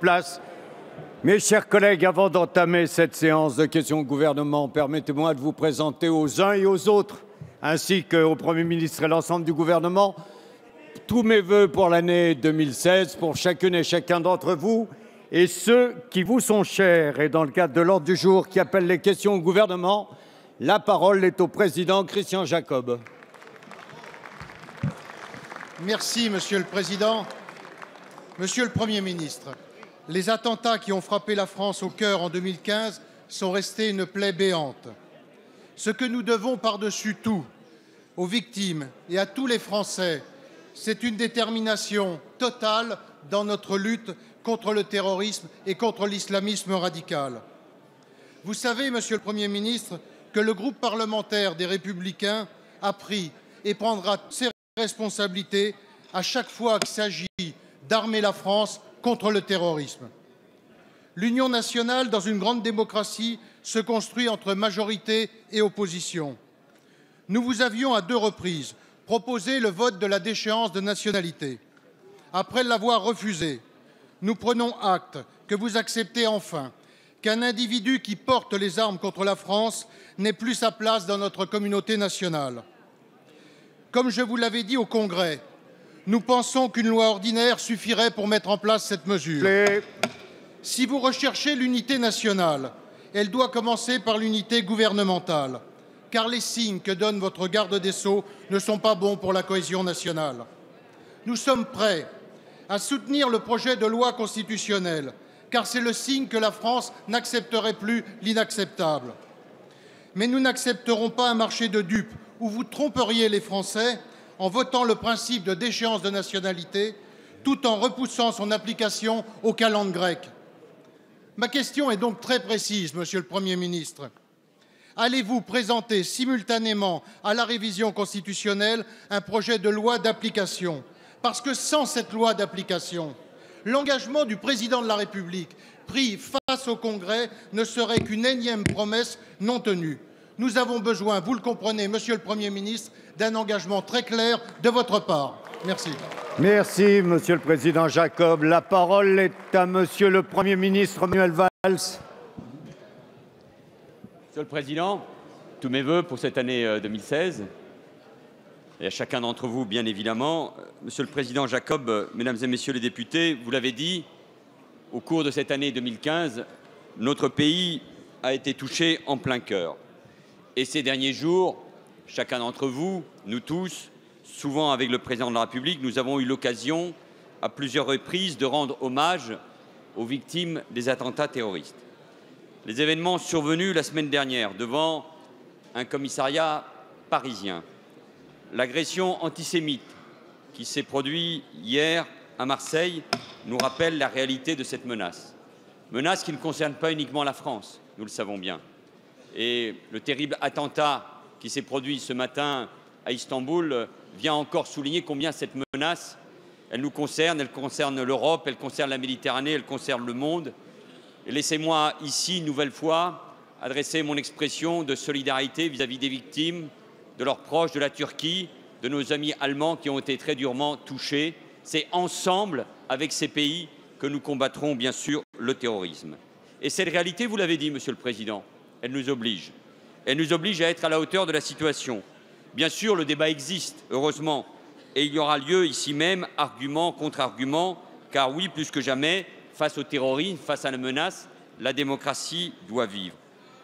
places. Mes chers collègues, avant d'entamer cette séance de questions au gouvernement, permettez-moi de vous présenter aux uns et aux autres, ainsi qu'au Premier ministre et l'ensemble du gouvernement, tous mes voeux pour l'année 2016, pour chacune et chacun d'entre vous, et ceux qui vous sont chers. Et dans le cadre de l'ordre du jour qui appelle les questions au gouvernement, la parole est au président Christian Jacob. Merci, Monsieur le Président. Monsieur le Premier ministre, les attentats qui ont frappé la France au cœur en 2015 sont restés une plaie béante. Ce que nous devons par-dessus tout aux victimes et à tous les Français, c'est une détermination totale dans notre lutte contre le terrorisme et contre l'islamisme radical. Vous savez, Monsieur le Premier ministre, que le groupe parlementaire des Républicains a pris et prendra ses responsabilités à chaque fois qu'il s'agit d'armer la France contre le terrorisme. L'union nationale, dans une grande démocratie, se construit entre majorité et opposition. Nous vous avions à deux reprises proposé le vote de la déchéance de nationalité. Après l'avoir refusé, nous prenons acte que vous acceptez enfin qu'un individu qui porte les armes contre la France n'ait plus sa place dans notre communauté nationale. Comme je vous l'avais dit au Congrès, nous pensons qu'une loi ordinaire suffirait pour mettre en place cette mesure. Si vous recherchez l'unité nationale, elle doit commencer par l'unité gouvernementale, car les signes que donne votre garde des Sceaux ne sont pas bons pour la cohésion nationale. Nous sommes prêts à soutenir le projet de loi constitutionnelle, car c'est le signe que la France n'accepterait plus l'inacceptable. Mais nous n'accepterons pas un marché de dupes où vous tromperiez les Français en votant le principe de déchéance de nationalité tout en repoussant son application au calendrier grec. Ma question est donc très précise, Monsieur le Premier ministre. Allez-vous présenter simultanément à la révision constitutionnelle un projet de loi d'application Parce que sans cette loi d'application, l'engagement du président de la République pris face au Congrès ne serait qu'une énième promesse non tenue. Nous avons besoin, vous le comprenez, Monsieur le Premier ministre, d'un engagement très clair de votre part. Merci. Merci, Monsieur le Président Jacob. La parole est à Monsieur le Premier ministre Manuel Valls. Monsieur le Président, tous mes voeux pour cette année 2016 euh, et à chacun d'entre vous, bien évidemment. Monsieur le Président Jacob, euh, Mesdames et Messieurs les députés, vous l'avez dit, au cours de cette année 2015, notre pays a été touché en plein cœur. Et ces derniers jours, chacun d'entre vous, nous tous, souvent avec le président de la République, nous avons eu l'occasion à plusieurs reprises de rendre hommage aux victimes des attentats terroristes. Les événements survenus la semaine dernière devant un commissariat parisien, l'agression antisémite qui s'est produite hier à Marseille nous rappelle la réalité de cette menace. Menace qui ne concerne pas uniquement la France, nous le savons bien. Et le terrible attentat qui s'est produit ce matin à Istanbul vient encore souligner combien cette menace, elle nous concerne, elle concerne l'Europe, elle concerne la Méditerranée, elle concerne le monde. laissez-moi ici, une nouvelle fois, adresser mon expression de solidarité vis-à-vis -vis des victimes, de leurs proches, de la Turquie, de nos amis allemands qui ont été très durement touchés. C'est ensemble, avec ces pays, que nous combattrons bien sûr le terrorisme. Et cette réalité, vous l'avez dit, Monsieur le Président, elle nous oblige. Elle nous oblige à être à la hauteur de la situation. Bien sûr, le débat existe, heureusement, et il y aura lieu ici même, argument contre argument, car oui, plus que jamais, face au terrorisme, face à la menace, la démocratie doit vivre.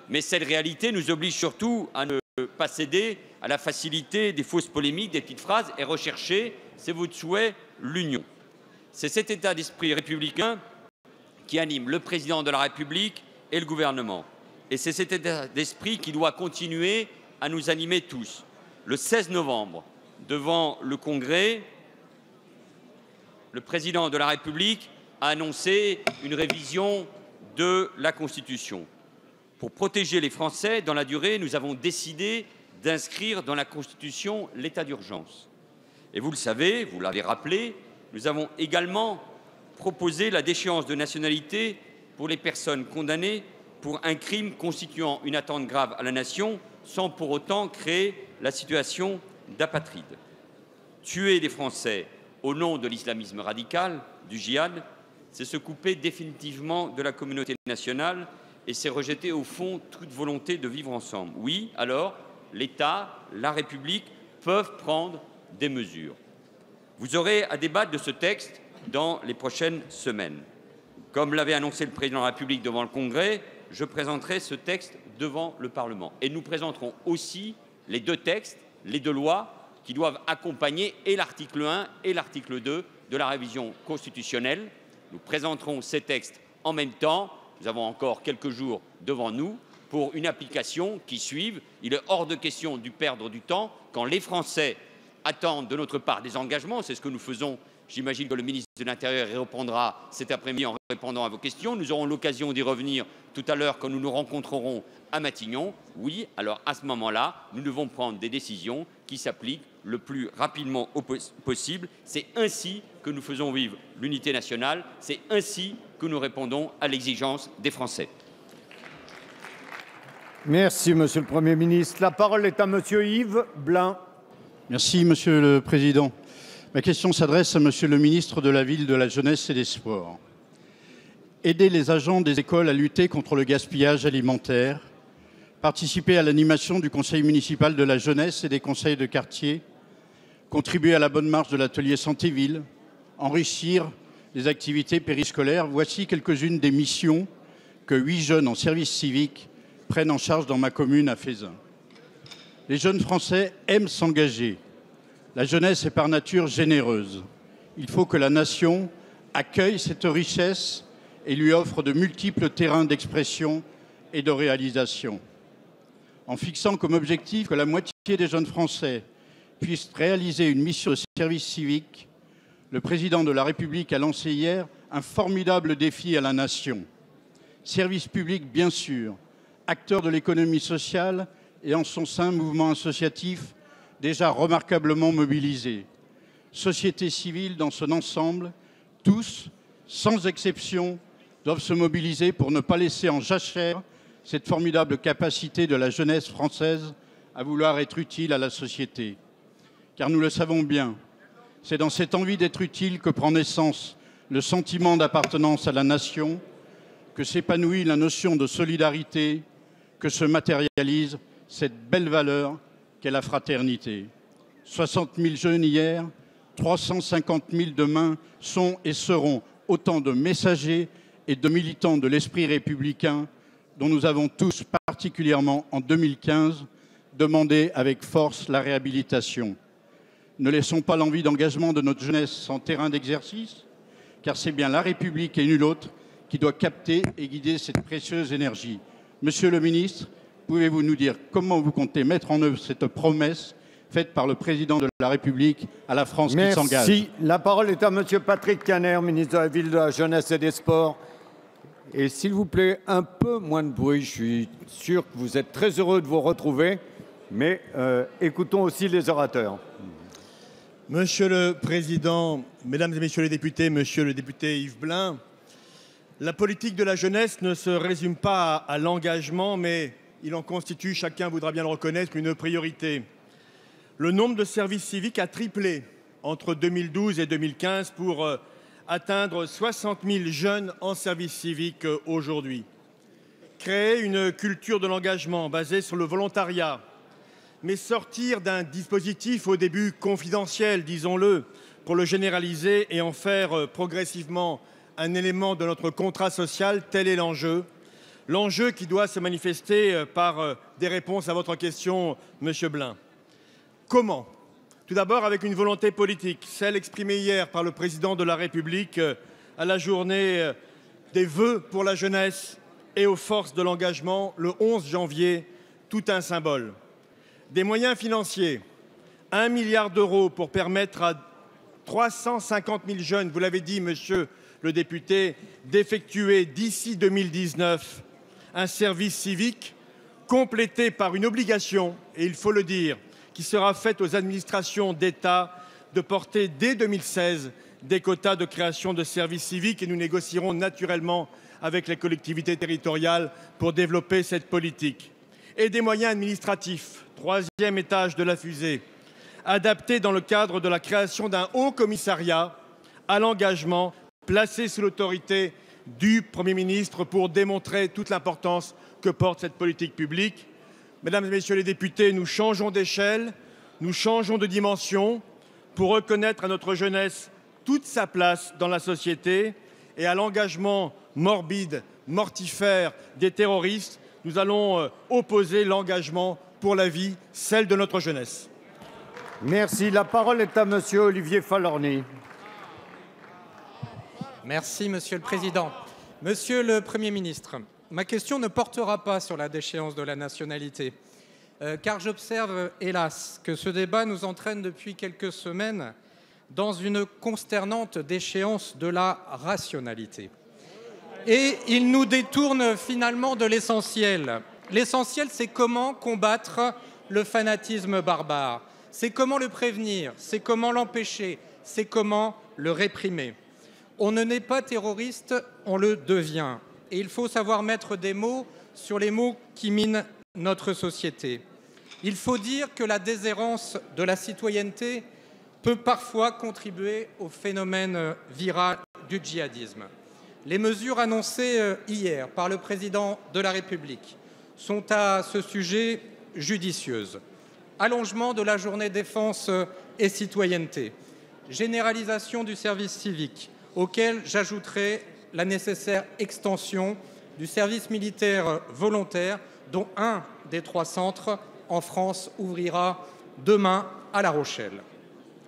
Mais cette réalité nous oblige surtout à ne pas céder à la facilité des fausses polémiques, des petites phrases, et rechercher, c'est votre souhait, l'union. C'est cet état d'esprit républicain qui anime le président de la République et le gouvernement. Et c'est cet état d'esprit qui doit continuer à nous animer tous. Le 16 novembre, devant le Congrès, le président de la République a annoncé une révision de la Constitution. Pour protéger les Français dans la durée, nous avons décidé d'inscrire dans la Constitution l'état d'urgence. Et vous le savez, vous l'avez rappelé, nous avons également proposé la déchéance de nationalité pour les personnes condamnées pour un crime constituant une attente grave à la nation sans pour autant créer la situation d'apatride. Tuer des Français au nom de l'islamisme radical, du djihad, c'est se couper définitivement de la communauté nationale et c'est rejeter au fond toute volonté de vivre ensemble. Oui, alors l'État, la République peuvent prendre des mesures. Vous aurez à débattre de ce texte dans les prochaines semaines. Comme l'avait annoncé le président de la République devant le Congrès, je présenterai ce texte devant le Parlement. Et nous présenterons aussi les deux textes, les deux lois qui doivent accompagner et l'article 1 et l'article 2 de la révision constitutionnelle. Nous présenterons ces textes en même temps. Nous avons encore quelques jours devant nous pour une application qui suive. Il est hors de question de perdre du temps quand les Français attendent de notre part des engagements. C'est ce que nous faisons J'imagine que le ministre de l'Intérieur y répondra cet après-midi en répondant à vos questions. Nous aurons l'occasion d'y revenir tout à l'heure quand nous nous rencontrerons à Matignon. Oui, alors à ce moment-là, nous devons prendre des décisions qui s'appliquent le plus rapidement possible. C'est ainsi que nous faisons vivre l'unité nationale. C'est ainsi que nous répondons à l'exigence des Français. Merci, Monsieur le Premier ministre. La parole est à Monsieur Yves Blin. Merci, Monsieur le Président. Ma question s'adresse à Monsieur le ministre de la Ville, de la Jeunesse et des Sports. Aider les agents des écoles à lutter contre le gaspillage alimentaire, participer à l'animation du conseil municipal de la jeunesse et des conseils de quartier, contribuer à la bonne marche de l'atelier santé-ville, enrichir les activités périscolaires, voici quelques-unes des missions que huit jeunes en service civique prennent en charge dans ma commune à Faisin. Les jeunes Français aiment s'engager, la jeunesse est par nature généreuse. Il faut que la nation accueille cette richesse et lui offre de multiples terrains d'expression et de réalisation. En fixant comme objectif que la moitié des jeunes Français puissent réaliser une mission de service civique, le président de la République a lancé hier un formidable défi à la nation. Service public, bien sûr, acteur de l'économie sociale et en son sein mouvement associatif déjà remarquablement mobilisés. Société civile dans son ensemble, tous, sans exception, doivent se mobiliser pour ne pas laisser en jachère cette formidable capacité de la jeunesse française à vouloir être utile à la société. Car nous le savons bien, c'est dans cette envie d'être utile que prend naissance le sentiment d'appartenance à la nation, que s'épanouit la notion de solidarité, que se matérialise cette belle valeur qu'est la fraternité. 60 000 jeunes hier, 350 000 demain sont et seront autant de messagers et de militants de l'esprit républicain dont nous avons tous, particulièrement en 2015, demandé avec force la réhabilitation. Ne laissons pas l'envie d'engagement de notre jeunesse sans terrain d'exercice, car c'est bien la République et nulle autre qui doit capter et guider cette précieuse énergie. Monsieur le ministre, pouvez-vous nous dire comment vous comptez mettre en œuvre cette promesse faite par le président de la République à la France qui s'engage Merci. La parole est à Monsieur Patrick Caner, ministre de la Ville, de la Jeunesse et des Sports. Et s'il vous plaît, un peu moins de bruit. Je suis sûr que vous êtes très heureux de vous retrouver, mais euh, écoutons aussi les orateurs. Monsieur le Président, Mesdames et Messieurs les députés, Monsieur le député Yves Blin, la politique de la jeunesse ne se résume pas à l'engagement, mais il en constitue, chacun voudra bien le reconnaître, une priorité. Le nombre de services civiques a triplé entre 2012 et 2015 pour euh, atteindre 60 000 jeunes en service civique euh, aujourd'hui. Créer une culture de l'engagement basée sur le volontariat, mais sortir d'un dispositif au début confidentiel, disons-le, pour le généraliser et en faire euh, progressivement un élément de notre contrat social, tel est l'enjeu l'enjeu qui doit se manifester euh, par euh, des réponses à votre question, Monsieur Blin. Comment Tout d'abord avec une volonté politique, celle exprimée hier par le Président de la République euh, à la journée des vœux pour la jeunesse et aux forces de l'engagement le 11 janvier, tout un symbole. Des moyens financiers, 1 milliard d'euros pour permettre à 350 000 jeunes, vous l'avez dit, monsieur le député, d'effectuer d'ici 2019 un service civique complété par une obligation, et il faut le dire, qui sera faite aux administrations d'État de porter dès 2016 des quotas de création de services civiques et nous négocierons naturellement avec les collectivités territoriales pour développer cette politique. Et des moyens administratifs, troisième étage de la fusée, adaptés dans le cadre de la création d'un haut commissariat à l'engagement placé sous l'autorité du Premier ministre pour démontrer toute l'importance que porte cette politique publique. Mesdames et Messieurs les députés, nous changeons d'échelle, nous changeons de dimension pour reconnaître à notre jeunesse toute sa place dans la société et à l'engagement morbide, mortifère des terroristes, nous allons euh, opposer l'engagement pour la vie, celle de notre jeunesse. Merci. La parole est à Monsieur Olivier Falorni. Merci, Monsieur le Président. Monsieur le Premier ministre, ma question ne portera pas sur la déchéance de la nationalité, euh, car j'observe, hélas, que ce débat nous entraîne depuis quelques semaines dans une consternante déchéance de la rationalité. Et il nous détourne finalement de l'essentiel. L'essentiel, c'est comment combattre le fanatisme barbare. C'est comment le prévenir, c'est comment l'empêcher, c'est comment le réprimer. On ne naît pas terroriste, on le devient. Et il faut savoir mettre des mots sur les mots qui minent notre société. Il faut dire que la déshérence de la citoyenneté peut parfois contribuer au phénomène viral du djihadisme. Les mesures annoncées euh, hier par le président de la République sont à ce sujet judicieuses. Allongement de la journée défense euh, et citoyenneté, généralisation du service civique, auquel j'ajouterai la nécessaire extension du service militaire volontaire, dont un des trois centres en France ouvrira demain à La Rochelle.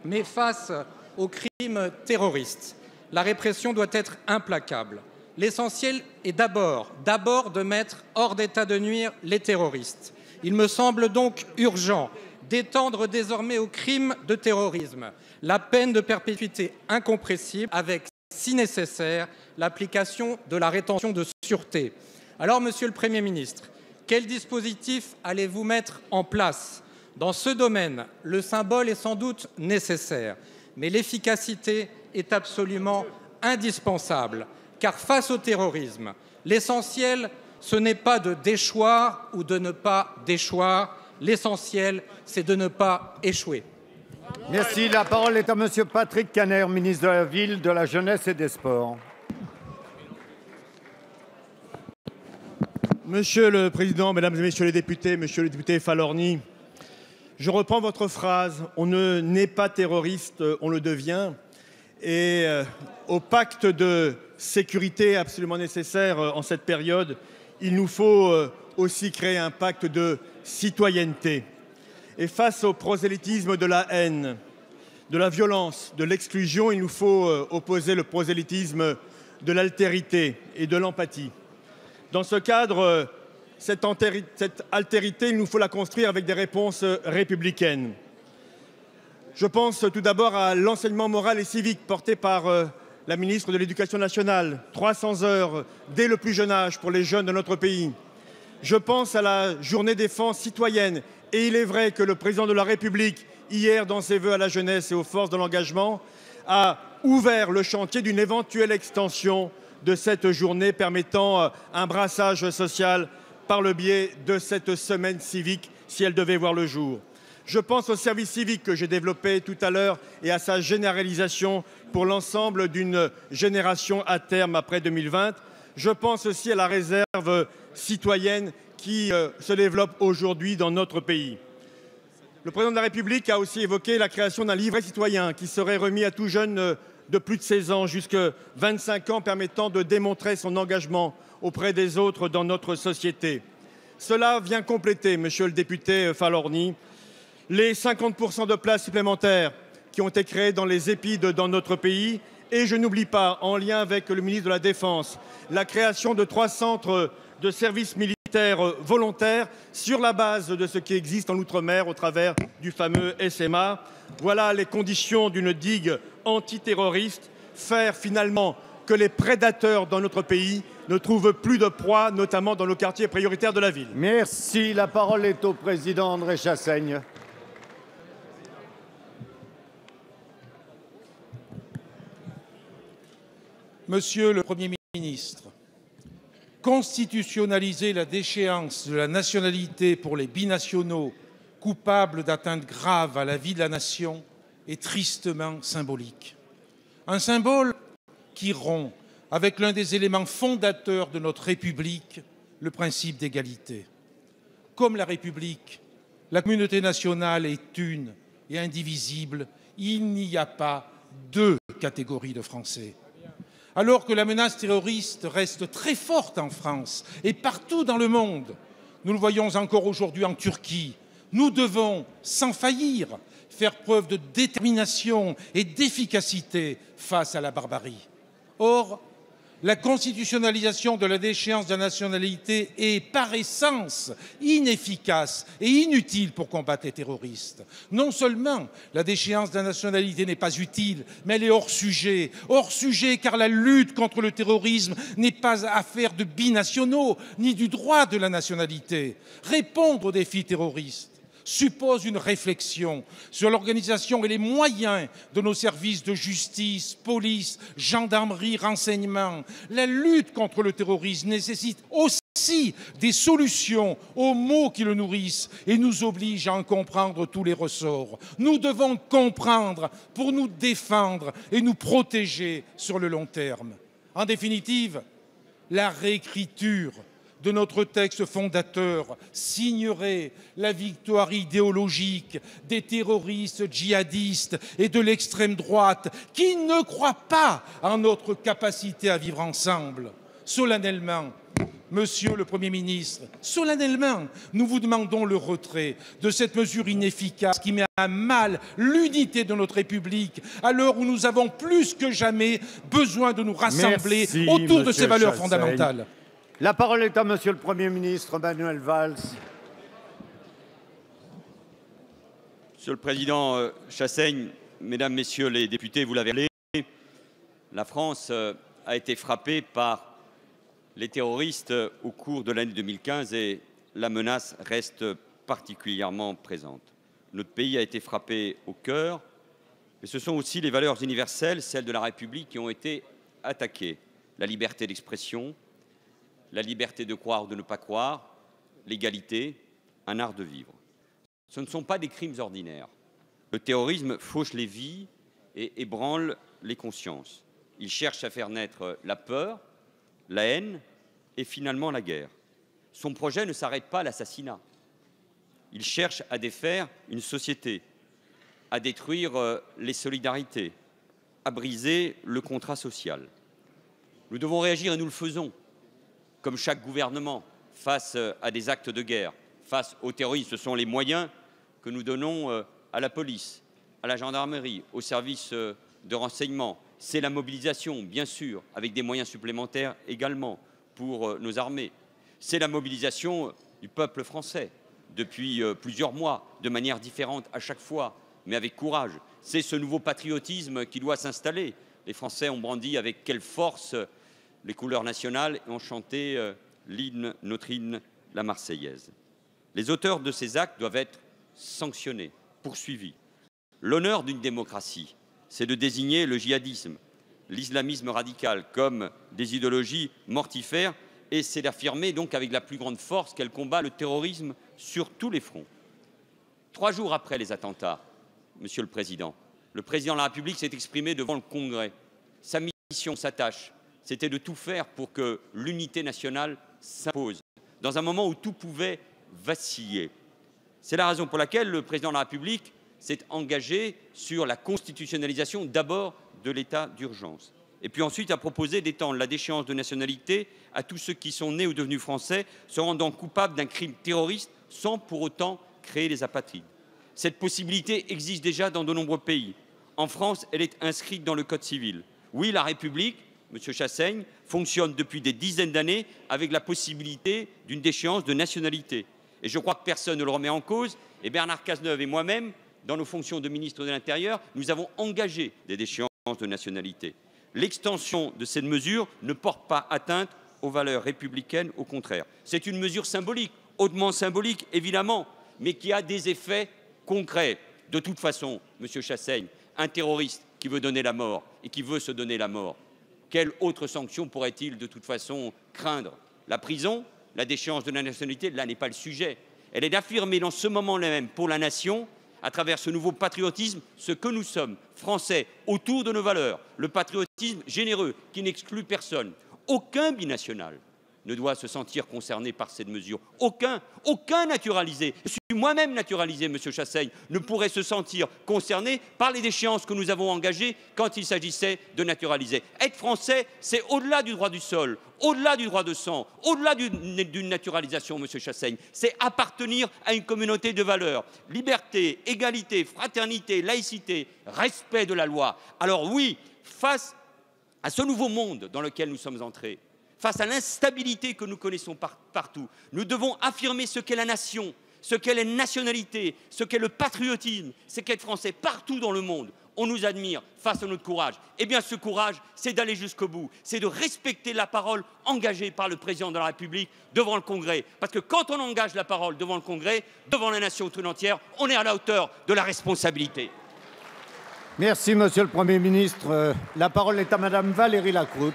Mais face aux crimes terroristes, la répression doit être implacable. L'essentiel est d'abord, d'abord de mettre hors d'état de nuire les terroristes. Il me semble donc urgent d'étendre désormais aux crimes de terrorisme la peine de perpétuité incompressible avec si nécessaire, l'application de la rétention de sûreté. Alors, Monsieur le Premier ministre, quel dispositif allez-vous mettre en place Dans ce domaine, le symbole est sans doute nécessaire, mais l'efficacité est absolument indispensable, car face au terrorisme, l'essentiel, ce n'est pas de déchoir ou de ne pas déchoir, l'essentiel, c'est de ne pas échouer. Merci. La parole est à Monsieur Patrick Caner, ministre de la Ville, de la Jeunesse et des Sports. Monsieur le Président, Mesdames et Messieurs les députés, Monsieur le député Falorni, je reprends votre phrase. On ne n'est pas terroriste, on le devient. Et euh, au pacte de sécurité absolument nécessaire euh, en cette période, il nous faut euh, aussi créer un pacte de citoyenneté. Et face au prosélytisme de la haine, de la violence, de l'exclusion, il nous faut euh, opposer le prosélytisme de l'altérité et de l'empathie. Dans ce cadre, euh, cette, altérité, il nous faut la construire avec des réponses euh, républicaines. Je pense tout d'abord à l'enseignement moral et civique porté par la ministre de l'Éducation nationale, 300 heures dès le plus jeune âge pour les jeunes de notre pays. Je pense à la journée défense citoyenne et il est vrai que le président de la République, hier, dans ses vœux à la jeunesse et aux forces de l'engagement, a ouvert le chantier d'une éventuelle extension de cette journée permettant euh, un brassage social par le biais de cette semaine civique si elle devait voir le jour. Je pense au service civique que j'ai développé tout à l'heure et à sa généralisation pour l'ensemble d'une génération à terme après 2020. Je pense aussi à la réserve citoyenne qui euh, se développe aujourd'hui dans notre pays. Le président de la République a aussi évoqué la création d'un livret citoyen qui serait remis à tout jeune euh, de plus de 16 ans jusqu'à 25 ans permettant de démontrer son engagement auprès des autres dans notre société. Cela vient compléter, monsieur le député euh, Falorni, les 50% de places supplémentaires qui ont été créées dans les épides dans notre pays et je n'oublie pas, en lien avec le ministre de la Défense, la création de trois centres de services militaires volontaire sur la base de ce qui existe en Outre-mer au travers du fameux SMA. Voilà les conditions d'une digue antiterroriste. Faire finalement que les prédateurs dans notre pays ne trouvent plus de proie, notamment dans nos quartiers prioritaires de la ville. Merci. La parole est au président André Chassaigne. Monsieur le Premier ministre, constitutionnaliser la déchéance de la nationalité pour les binationaux coupables d'atteintes graves à la vie de la nation est tristement symbolique. Un symbole qui rompt avec l'un des éléments fondateurs de notre République, le principe d'égalité. Comme la République, la communauté nationale est une et indivisible. Il n'y a pas deux catégories de Français. Alors que la menace terroriste reste très forte en France et partout dans le monde, nous le voyons encore aujourd'hui en Turquie, nous devons, sans faillir, faire preuve de détermination et d'efficacité face à la barbarie. Or, la constitutionnalisation de la déchéance de la nationalité est par essence inefficace et inutile pour combattre les terroristes. Non seulement la déchéance de la nationalité n'est pas utile, mais elle est hors sujet. Hors sujet car la lutte contre le terrorisme n'est pas affaire de binationaux ni du droit de la nationalité. Répondre aux défis terroristes suppose une réflexion sur l'organisation et les moyens de nos services de justice, police, gendarmerie, renseignement. La lutte contre le terrorisme nécessite aussi des solutions aux maux qui le nourrissent et nous oblige à en comprendre tous les ressorts. Nous devons comprendre pour nous défendre et nous protéger sur le long terme. En définitive, la réécriture de notre texte fondateur signerait la victoire idéologique des terroristes djihadistes et de l'extrême droite qui ne croient pas en notre capacité à vivre ensemble. Solennellement, Monsieur le Premier ministre, solennellement, nous vous demandons le retrait de cette mesure inefficace qui met à mal l'unité de notre République, à l'heure où nous avons plus que jamais besoin de nous rassembler autour de ces valeurs fondamentales. La parole est à Monsieur le Premier ministre Manuel Valls. Monsieur le Président euh, Chassaigne, Mesdames, Messieurs les députés, vous l'avez dit, la France euh, a été frappée par les terroristes euh, au cours de l'année 2015 et la menace reste particulièrement présente. Notre pays a été frappé au cœur, mais ce sont aussi les valeurs universelles, celles de la République, qui ont été attaquées. La liberté d'expression, la liberté de croire ou de ne pas croire, l'égalité, un art de vivre. Ce ne sont pas des crimes ordinaires. Le terrorisme fauche les vies et ébranle les consciences. Il cherche à faire naître la peur, la haine et finalement la guerre. Son projet ne s'arrête pas à l'assassinat. Il cherche à défaire une société, à détruire euh, les solidarités, à briser le contrat social. Nous devons réagir et nous le faisons comme chaque gouvernement, face euh, à des actes de guerre, face au terroristes, Ce sont les moyens que nous donnons euh, à la police, à la gendarmerie, aux services euh, de renseignement. C'est la mobilisation, bien sûr, avec des moyens supplémentaires également pour nos armées. C'est la mobilisation du peuple français depuis plusieurs mois, de manière différente à chaque fois, mais avec courage. C'est ce nouveau patriotisme qui doit s'installer. Les Français ont brandi avec quelle force les couleurs nationales et ont chanté euh, l'hymne, notre hymne, la Marseillaise. Les auteurs de ces actes doivent être sanctionnés, poursuivis. L'honneur d'une démocratie, c'est de désigner le djihadisme, l'islamisme radical comme des idéologies mortifères, et c'est d'affirmer donc avec la plus grande force qu'elle combat le terrorisme sur tous les fronts. Trois jours après les attentats, Monsieur le Président, le Président de la République s'est exprimé devant le Congrès. Sa mission, sa tâche, c'était de tout faire pour que l'unité nationale s'impose, dans un moment où tout pouvait vaciller. C'est la raison pour laquelle le président de la République s'est engagé sur la constitutionnalisation d'abord de l'état d'urgence, et puis ensuite a proposé d'étendre la déchéance de nationalité à tous ceux qui sont nés ou devenus français, se rendant coupables d'un crime terroriste sans pour autant créer les apatrides. Cette possibilité existe déjà dans de nombreux pays. En France, elle est inscrite dans le Code civil. Oui, la République Monsieur Chassaigne, fonctionne depuis des dizaines d'années avec la possibilité d'une déchéance de nationalité. Et je crois que personne ne le remet en cause. Et Bernard Cazeneuve et moi-même, dans nos fonctions de ministre de l'Intérieur, nous avons engagé des déchéances de nationalité. L'extension de cette mesure ne porte pas atteinte aux valeurs républicaines, au contraire. C'est une mesure symbolique, hautement symbolique, évidemment, mais qui a des effets concrets. De toute façon, Monsieur Chassaigne, un terroriste qui veut donner la mort et qui veut se donner la mort, quelle autre sanction pourrait-il de toute façon craindre La prison La déchéance de la nationalité Là n'est pas le sujet. Elle est d'affirmer dans ce moment là même pour la nation, à travers ce nouveau patriotisme, ce que nous sommes, Français, autour de nos valeurs. Le patriotisme généreux qui n'exclut personne. Aucun binational ne doit se sentir concerné par cette mesure. Aucun, aucun naturalisé, je suis moi-même naturalisé, Monsieur Chassaigne, ne pourrait se sentir concerné par les déchéances que nous avons engagées quand il s'agissait de naturaliser. Être français, c'est au-delà du droit du sol, au-delà du droit de sang, au-delà d'une naturalisation, Monsieur Chassaigne. C'est appartenir à une communauté de valeurs. Liberté, égalité, fraternité, laïcité, respect de la loi. Alors oui, face à ce nouveau monde dans lequel nous sommes entrés, face à l'instabilité que nous connaissons partout. Nous devons affirmer ce qu'est la nation, ce qu'est la nationalité, ce qu'est le patriotisme, ce qu'est le français partout dans le monde. On nous admire face à notre courage. Eh bien, ce courage, c'est d'aller jusqu'au bout, c'est de respecter la parole engagée par le président de la République devant le Congrès. Parce que quand on engage la parole devant le Congrès, devant la nation tout entière, on est à la hauteur de la responsabilité. Merci, Monsieur le Premier ministre. Euh, la parole est à Madame Valérie Lacroute.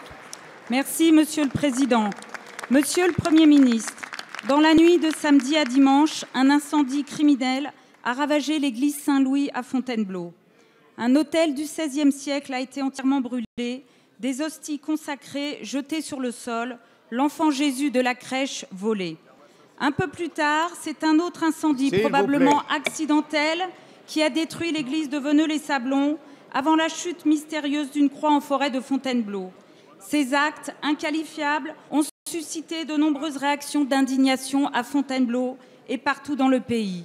Merci, Monsieur le Président. Monsieur le Premier ministre, dans la nuit de samedi à dimanche, un incendie criminel a ravagé l'église Saint-Louis à Fontainebleau. Un hôtel du XVIe siècle a été entièrement brûlé, des hosties consacrées jetées sur le sol, l'enfant Jésus de la crèche volé. Un peu plus tard, c'est un autre incendie probablement accidentel qui a détruit l'église de Veneux-les-Sablons avant la chute mystérieuse d'une croix en forêt de Fontainebleau. Ces actes inqualifiables ont suscité de nombreuses réactions d'indignation à Fontainebleau et partout dans le pays.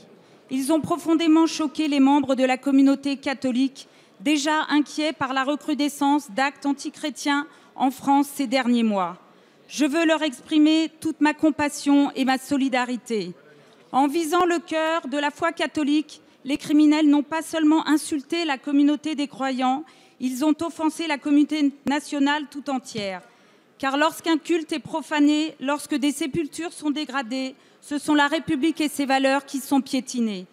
Ils ont profondément choqué les membres de la communauté catholique, déjà inquiets par la recrudescence d'actes antichrétiens en France ces derniers mois. Je veux leur exprimer toute ma compassion et ma solidarité. En visant le cœur de la foi catholique, les criminels n'ont pas seulement insulté la communauté des croyants, ils ont offensé la communauté nationale tout entière. Car lorsqu'un culte est profané, lorsque des sépultures sont dégradées, ce sont la République et ses valeurs qui sont piétinées.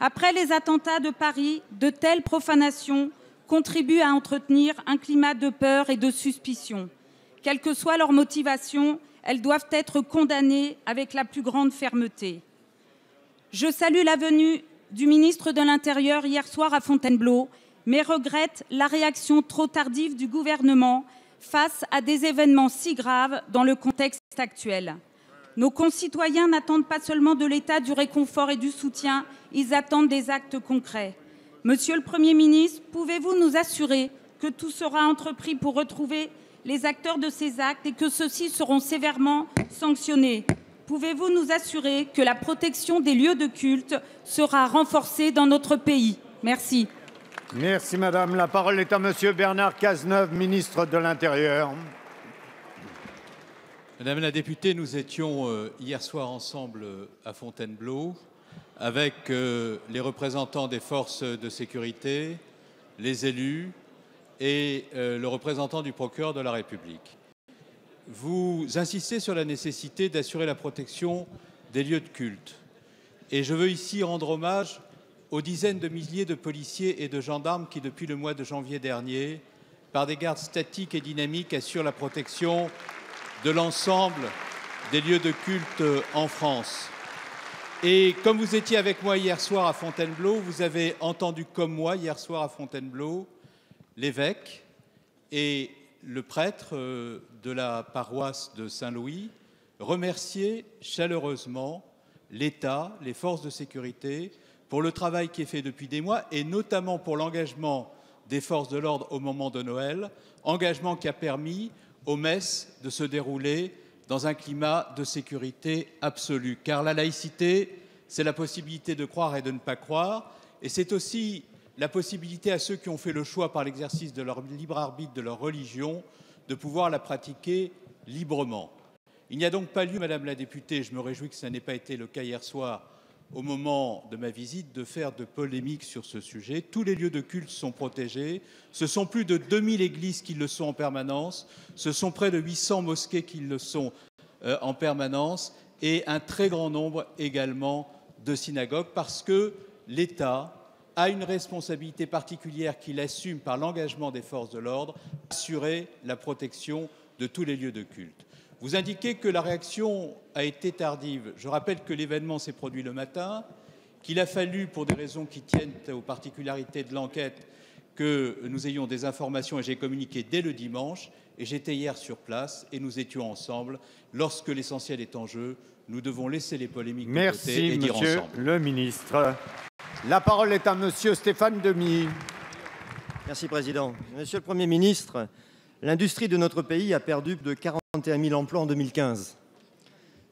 Après les attentats de Paris, de telles profanations contribuent à entretenir un climat de peur et de suspicion. Quelle que soient leurs motivations, elles doivent être condamnées avec la plus grande fermeté. Je salue la venue du ministre de l'Intérieur hier soir à Fontainebleau mais regrette la réaction trop tardive du gouvernement face à des événements si graves dans le contexte actuel. Nos concitoyens n'attendent pas seulement de l'État du réconfort et du soutien, ils attendent des actes concrets. Monsieur le Premier ministre, pouvez-vous nous assurer que tout sera entrepris pour retrouver les acteurs de ces actes et que ceux-ci seront sévèrement sanctionnés Pouvez-vous nous assurer que la protection des lieux de culte sera renforcée dans notre pays Merci. Merci Madame. La parole est à Monsieur Bernard Cazeneuve, ministre de l'Intérieur. Madame la députée, nous étions euh, hier soir ensemble euh, à Fontainebleau avec euh, les représentants des forces de sécurité, les élus et le représentant du procureur de la République. Vous insistez sur la nécessité d'assurer la protection des lieux de culte. Et je veux ici rendre hommage aux dizaines de milliers de policiers et de gendarmes qui, depuis le mois de janvier dernier, par des gardes statiques et dynamiques, assurent la protection de l'ensemble des lieux de culte euh, en France. Et comme vous étiez avec moi hier soir à Fontainebleau, vous avez entendu comme moi hier soir à Fontainebleau l'évêque et le prêtre euh, de la paroisse de Saint-Louis remercier chaleureusement l'État, les forces de sécurité, pour le travail qui est fait depuis des mois et notamment pour l'engagement des forces de l'ordre au moment de Noël, engagement qui a permis aux messes de se dérouler dans un climat de sécurité absolue. Car la laïcité, c'est la possibilité de croire et de ne pas croire, et c'est aussi la possibilité à ceux qui ont fait le choix par l'exercice de leur libre arbitre de leur religion de pouvoir la pratiquer librement. Il n'y a donc pas lieu, Madame la députée, je me réjouis que ça n'ait pas été le cas hier soir, au moment de ma visite, de faire de polémiques sur ce sujet. Tous les lieux de culte sont protégés. Ce sont plus de 2000 églises qui le sont en permanence. Ce sont près de 800 mosquées qui le sont euh, en permanence. Et un très grand nombre également de synagogues parce que l'État a une responsabilité particulière qu'il assume par l'engagement des forces de l'ordre, assurer la protection de tous les lieux de culte. Vous indiquez que la réaction a été tardive. Je rappelle que l'événement s'est produit le matin, qu'il a fallu, pour des raisons qui tiennent aux particularités de l'enquête, que nous ayons des informations et j'ai communiqué dès le dimanche. Et j'étais hier sur place et nous étions ensemble. Lorsque l'essentiel est en jeu, nous devons laisser les polémiques Merci, de côté et dire le ministre. La parole est à Monsieur Stéphane Demy. Merci, Président. Monsieur le Premier ministre, L'industrie de notre pays a perdu de 41 000 emplois en 2015.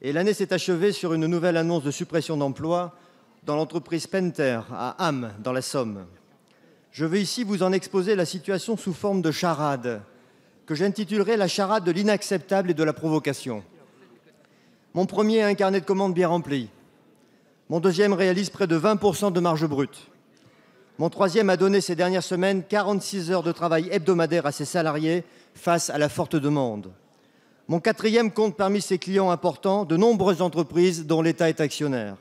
Et l'année s'est achevée sur une nouvelle annonce de suppression d'emplois dans l'entreprise Penter à Ham, dans la Somme. Je veux ici vous en exposer la situation sous forme de charade, que j'intitulerai la charade de l'inacceptable et de la provocation. Mon premier a un carnet de commandes bien rempli. Mon deuxième réalise près de 20% de marge brute. Mon troisième a donné ces dernières semaines 46 heures de travail hebdomadaire à ses salariés face à la forte demande. Mon quatrième compte parmi ses clients importants de nombreuses entreprises dont l'État est actionnaire.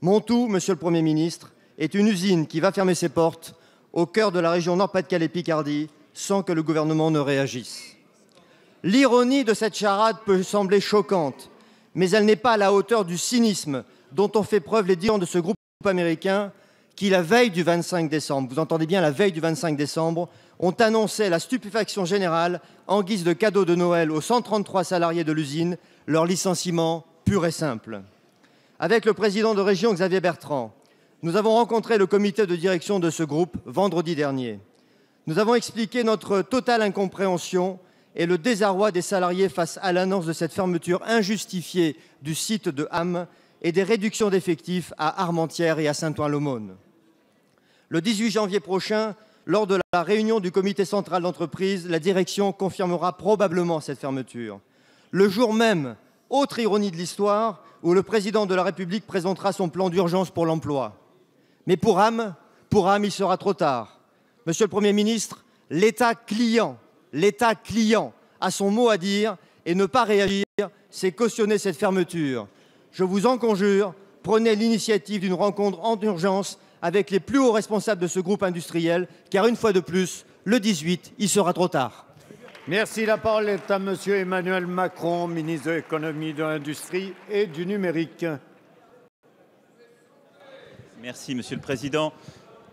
Mon tout, Monsieur le Premier ministre, est une usine qui va fermer ses portes au cœur de la région Nord-Pas-de-Calais-Picardie sans que le gouvernement ne réagisse. L'ironie de cette charade peut sembler choquante, mais elle n'est pas à la hauteur du cynisme dont ont fait preuve les dirigeants de ce groupe américain qui, la veille du 25 décembre, vous entendez bien, la veille du 25 décembre, ont annoncé la stupéfaction générale en guise de cadeau de Noël aux 133 salariés de l'usine, leur licenciement pur et simple. Avec le président de région Xavier Bertrand, nous avons rencontré le comité de direction de ce groupe vendredi dernier. Nous avons expliqué notre totale incompréhension et le désarroi des salariés face à l'annonce de cette fermeture injustifiée du site de Ham et des réductions d'effectifs à Armentières et à Saint-Ouen-l'Aumône. Le 18 janvier prochain, lors de la réunion du comité central d'entreprise, la direction confirmera probablement cette fermeture. Le jour même, autre ironie de l'histoire, où le président de la République présentera son plan d'urgence pour l'emploi. Mais pour âme, pour il sera trop tard. Monsieur le Premier ministre, l'État client, l'État client a son mot à dire et ne pas réagir, c'est cautionner cette fermeture. Je vous en conjure, prenez l'initiative d'une rencontre en urgence avec les plus hauts responsables de ce groupe industriel, car une fois de plus, le 18, il sera trop tard. Merci. La parole est à Monsieur Emmanuel Macron, ministre de l'économie, de l'industrie et du numérique. Merci, Monsieur le Président.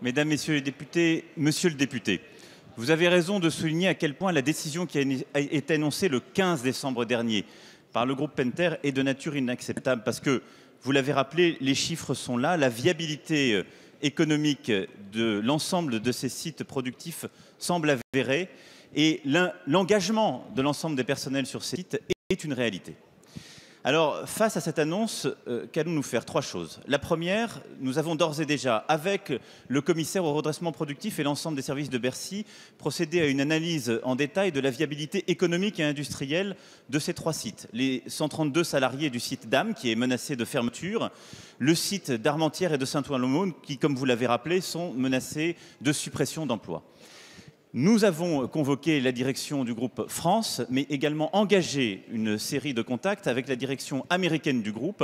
Mesdames, Messieurs les députés, Monsieur le député, vous avez raison de souligner à quel point la décision qui a été annoncée le 15 décembre dernier par le groupe Penter est de nature inacceptable parce que, vous l'avez rappelé, les chiffres sont là, la viabilité euh, économique de l'ensemble de ces sites productifs semble avéré et l'engagement de l'ensemble des personnels sur ces sites est une réalité. Alors, face à cette annonce, euh, qu'allons-nous faire Trois choses. La première, nous avons d'ores et déjà, avec le commissaire au redressement productif et l'ensemble des services de Bercy, procédé à une analyse en détail de la viabilité économique et industrielle de ces trois sites. Les 132 salariés du site d'Am, qui est menacé de fermeture, le site d'Armentières et de Saint-Ouen-l'Aumône, qui, comme vous l'avez rappelé, sont menacés de suppression d'emplois. Nous avons convoqué la direction du groupe France, mais également engagé une série de contacts avec la direction américaine du groupe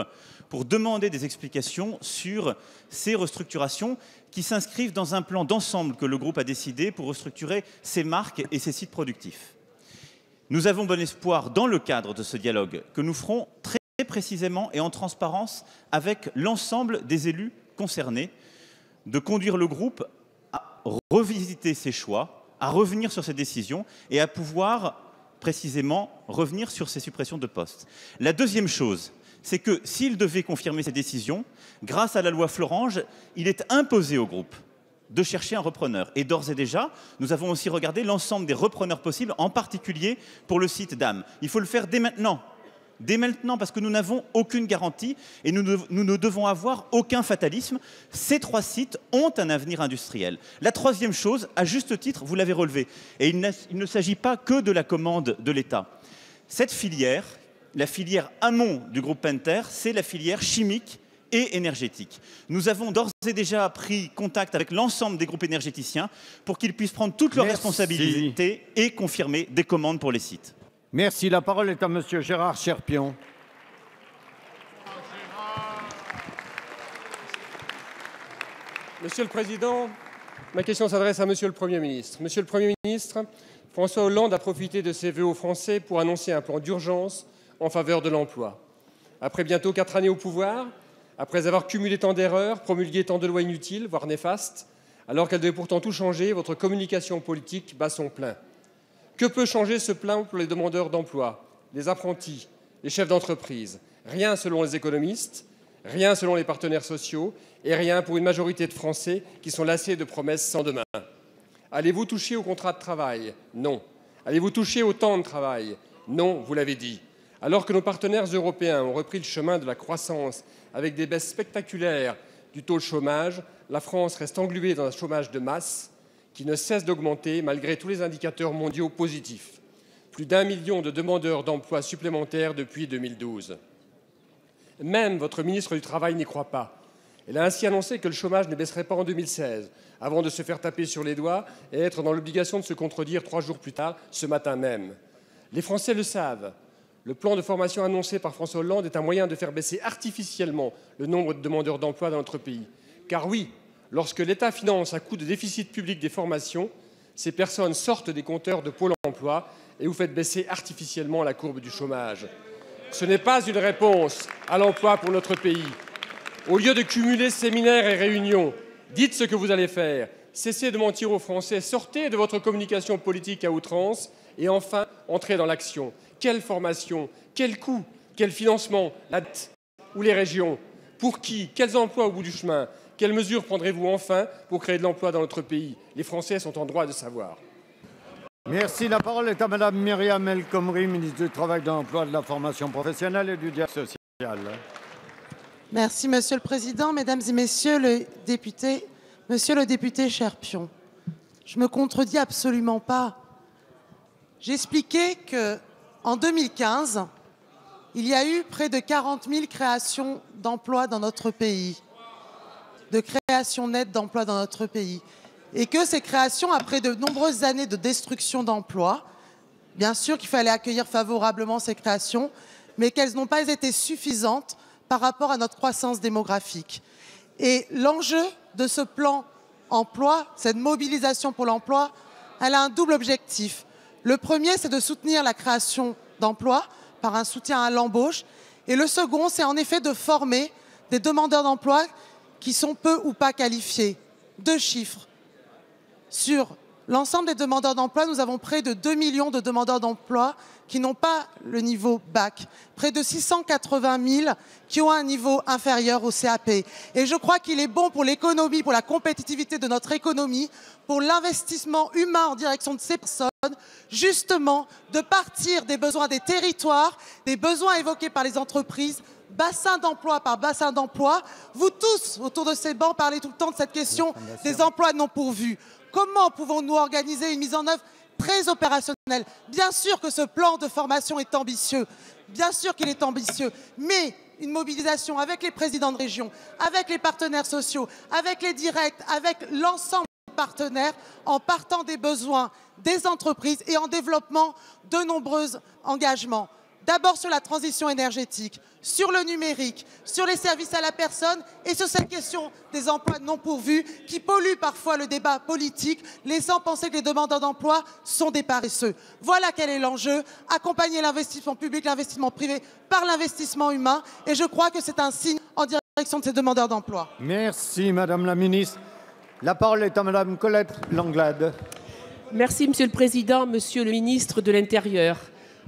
pour demander des explications sur ces restructurations qui s'inscrivent dans un plan d'ensemble que le groupe a décidé pour restructurer ses marques et ses sites productifs. Nous avons bon espoir, dans le cadre de ce dialogue, que nous ferons très précisément et en transparence avec l'ensemble des élus concernés, de conduire le groupe à revisiter ses choix à revenir sur ces décisions et à pouvoir précisément revenir sur ces suppressions de postes. La deuxième chose, c'est que s'il devait confirmer ces décisions, grâce à la loi Florange, il est imposé au groupe de chercher un repreneur. Et d'ores et déjà, nous avons aussi regardé l'ensemble des repreneurs possibles, en particulier pour le site d'Am. Il faut le faire dès maintenant dès maintenant parce que nous n'avons aucune garantie et nous, ne devons avoir aucun fatalisme. Ces trois sites ont un avenir industriel. La troisième chose, à juste titre, vous l'avez relevé, et il, ne s'agit pas que de la commande de l'État. Cette filière, la filière amont du groupe Penter, c'est la filière chimique et énergétique. Nous avons d'ores et déjà pris contact avec l'ensemble des groupes énergéticiens pour qu'ils puissent prendre toutes leurs responsabilités et confirmer des commandes pour les sites. Merci. La parole est à Monsieur Gérard Cherpion. Monsieur le Président, ma question s'adresse à Monsieur le Premier ministre. Monsieur le Premier ministre, François Hollande a profité de ses vœux aux Français pour annoncer un plan d'urgence en faveur de l'emploi. Après bientôt quatre années au pouvoir, après avoir cumulé tant d'erreurs, promulgué tant de lois inutiles, voire néfastes, alors qu'elle devait pourtant tout changer, votre communication politique bat son plein. Que peut changer ce plan pour les demandeurs d'emploi, les apprentis, les chefs d'entreprise Rien selon les économistes, rien selon les partenaires sociaux et rien pour une majorité de Français qui sont lassés de promesses sans demain. Allez-vous toucher au contrat de travail Non. Allez-vous toucher au temps de travail Non, vous l'avez dit. Alors que nos partenaires européens ont repris le chemin de la croissance avec des baisses spectaculaires du taux de chômage, la France reste engluée dans un chômage de masse qui ne cesse d'augmenter malgré tous les indicateurs mondiaux positifs. Plus d'un million de demandeurs d'emploi supplémentaires depuis 2012. Même votre ministre du Travail n'y croit pas. Elle a ainsi annoncé que le chômage ne baisserait pas en 2016, avant de se faire taper sur les doigts et être dans l'obligation de se contredire trois jours plus tard, ce matin même. Les Français le savent. Le plan de formation annoncé par François Hollande est un moyen de faire baisser artificiellement le nombre de demandeurs d'emploi dans notre pays. Car oui, lorsque l'État finance à coût de déficit public des formations, ces personnes sortent des compteurs de Pôle emploi et vous faites baisser artificiellement la courbe du chômage. Ce n'est pas une réponse à l'emploi pour notre pays. Au lieu de cumuler séminaires et réunions, dites ce que vous allez faire. Cessez de mentir aux Français, sortez de votre communication politique à outrance et enfin entrez dans l'action. Quelle formation Quel coût Quel financement La dette Ou les régions Pour qui Quels emplois au bout du chemin quelles mesures prendrez-vous enfin pour créer de l'emploi dans notre pays Les Français sont en droit de savoir. Merci. La parole est à Madame Myriam El Khomri, ministre du Travail, de l'Emploi, de la Formation professionnelle et du dialogue social. Merci, Monsieur le Président, Mesdames et Messieurs les députés. Monsieur le député Cherpion, je ne me contredis absolument pas. J'expliquais que en 2015, il y a eu près de 40 000 créations d'emplois dans notre pays de création nette d'emplois dans notre pays. Et que ces créations, après de nombreuses années de destruction d'emplois, bien sûr qu'il fallait accueillir favorablement ces créations, mais qu'elles n'ont pas été suffisantes par rapport à notre croissance démographique. Et l'enjeu de ce plan emploi, cette mobilisation pour l'emploi, elle a un double objectif. Le premier, c'est de soutenir la création d'emplois par un soutien à l'embauche. Et le second, c'est en effet de former des demandeurs d'emploi qui sont peu ou pas qualifiés. Deux chiffres. Sur l'ensemble des demandeurs d'emploi, nous avons près de 2 millions de demandeurs d'emploi qui n'ont pas le niveau bac, près de 680 000 qui ont un niveau inférieur au CAP. Et je crois qu'il est bon pour l'économie, pour la compétitivité de notre économie, pour l'investissement humain en direction de ces personnes, justement de partir des besoins des territoires, des besoins évoqués par les entreprises bassin d'emploi par bassin d'emploi. Vous tous, autour de ces bancs, parlez tout le temps de cette question des emplois non pourvus. Comment pouvons-nous organiser une mise en œuvre très opérationnelle Bien sûr que ce plan de formation est ambitieux, bien sûr qu'il est ambitieux, mais une mobilisation avec les présidents de région, avec les partenaires sociaux, avec les directs, avec l'ensemble des partenaires, en partant des besoins des entreprises et en développant de nombreux engagements d'abord sur la transition énergétique, sur le numérique, sur les services à la personne et sur cette question des emplois non pourvus qui pollue parfois le débat politique, laissant penser que les demandeurs d'emploi sont des paresseux. Voilà quel est l'enjeu, accompagner l'investissement public, l'investissement privé par l'investissement humain et je crois que c'est un signe en direction de ces demandeurs d'emploi. Merci Madame la Ministre. La parole est à Madame Colette Langlade. Merci Monsieur le Président, Monsieur le Ministre de l'Intérieur.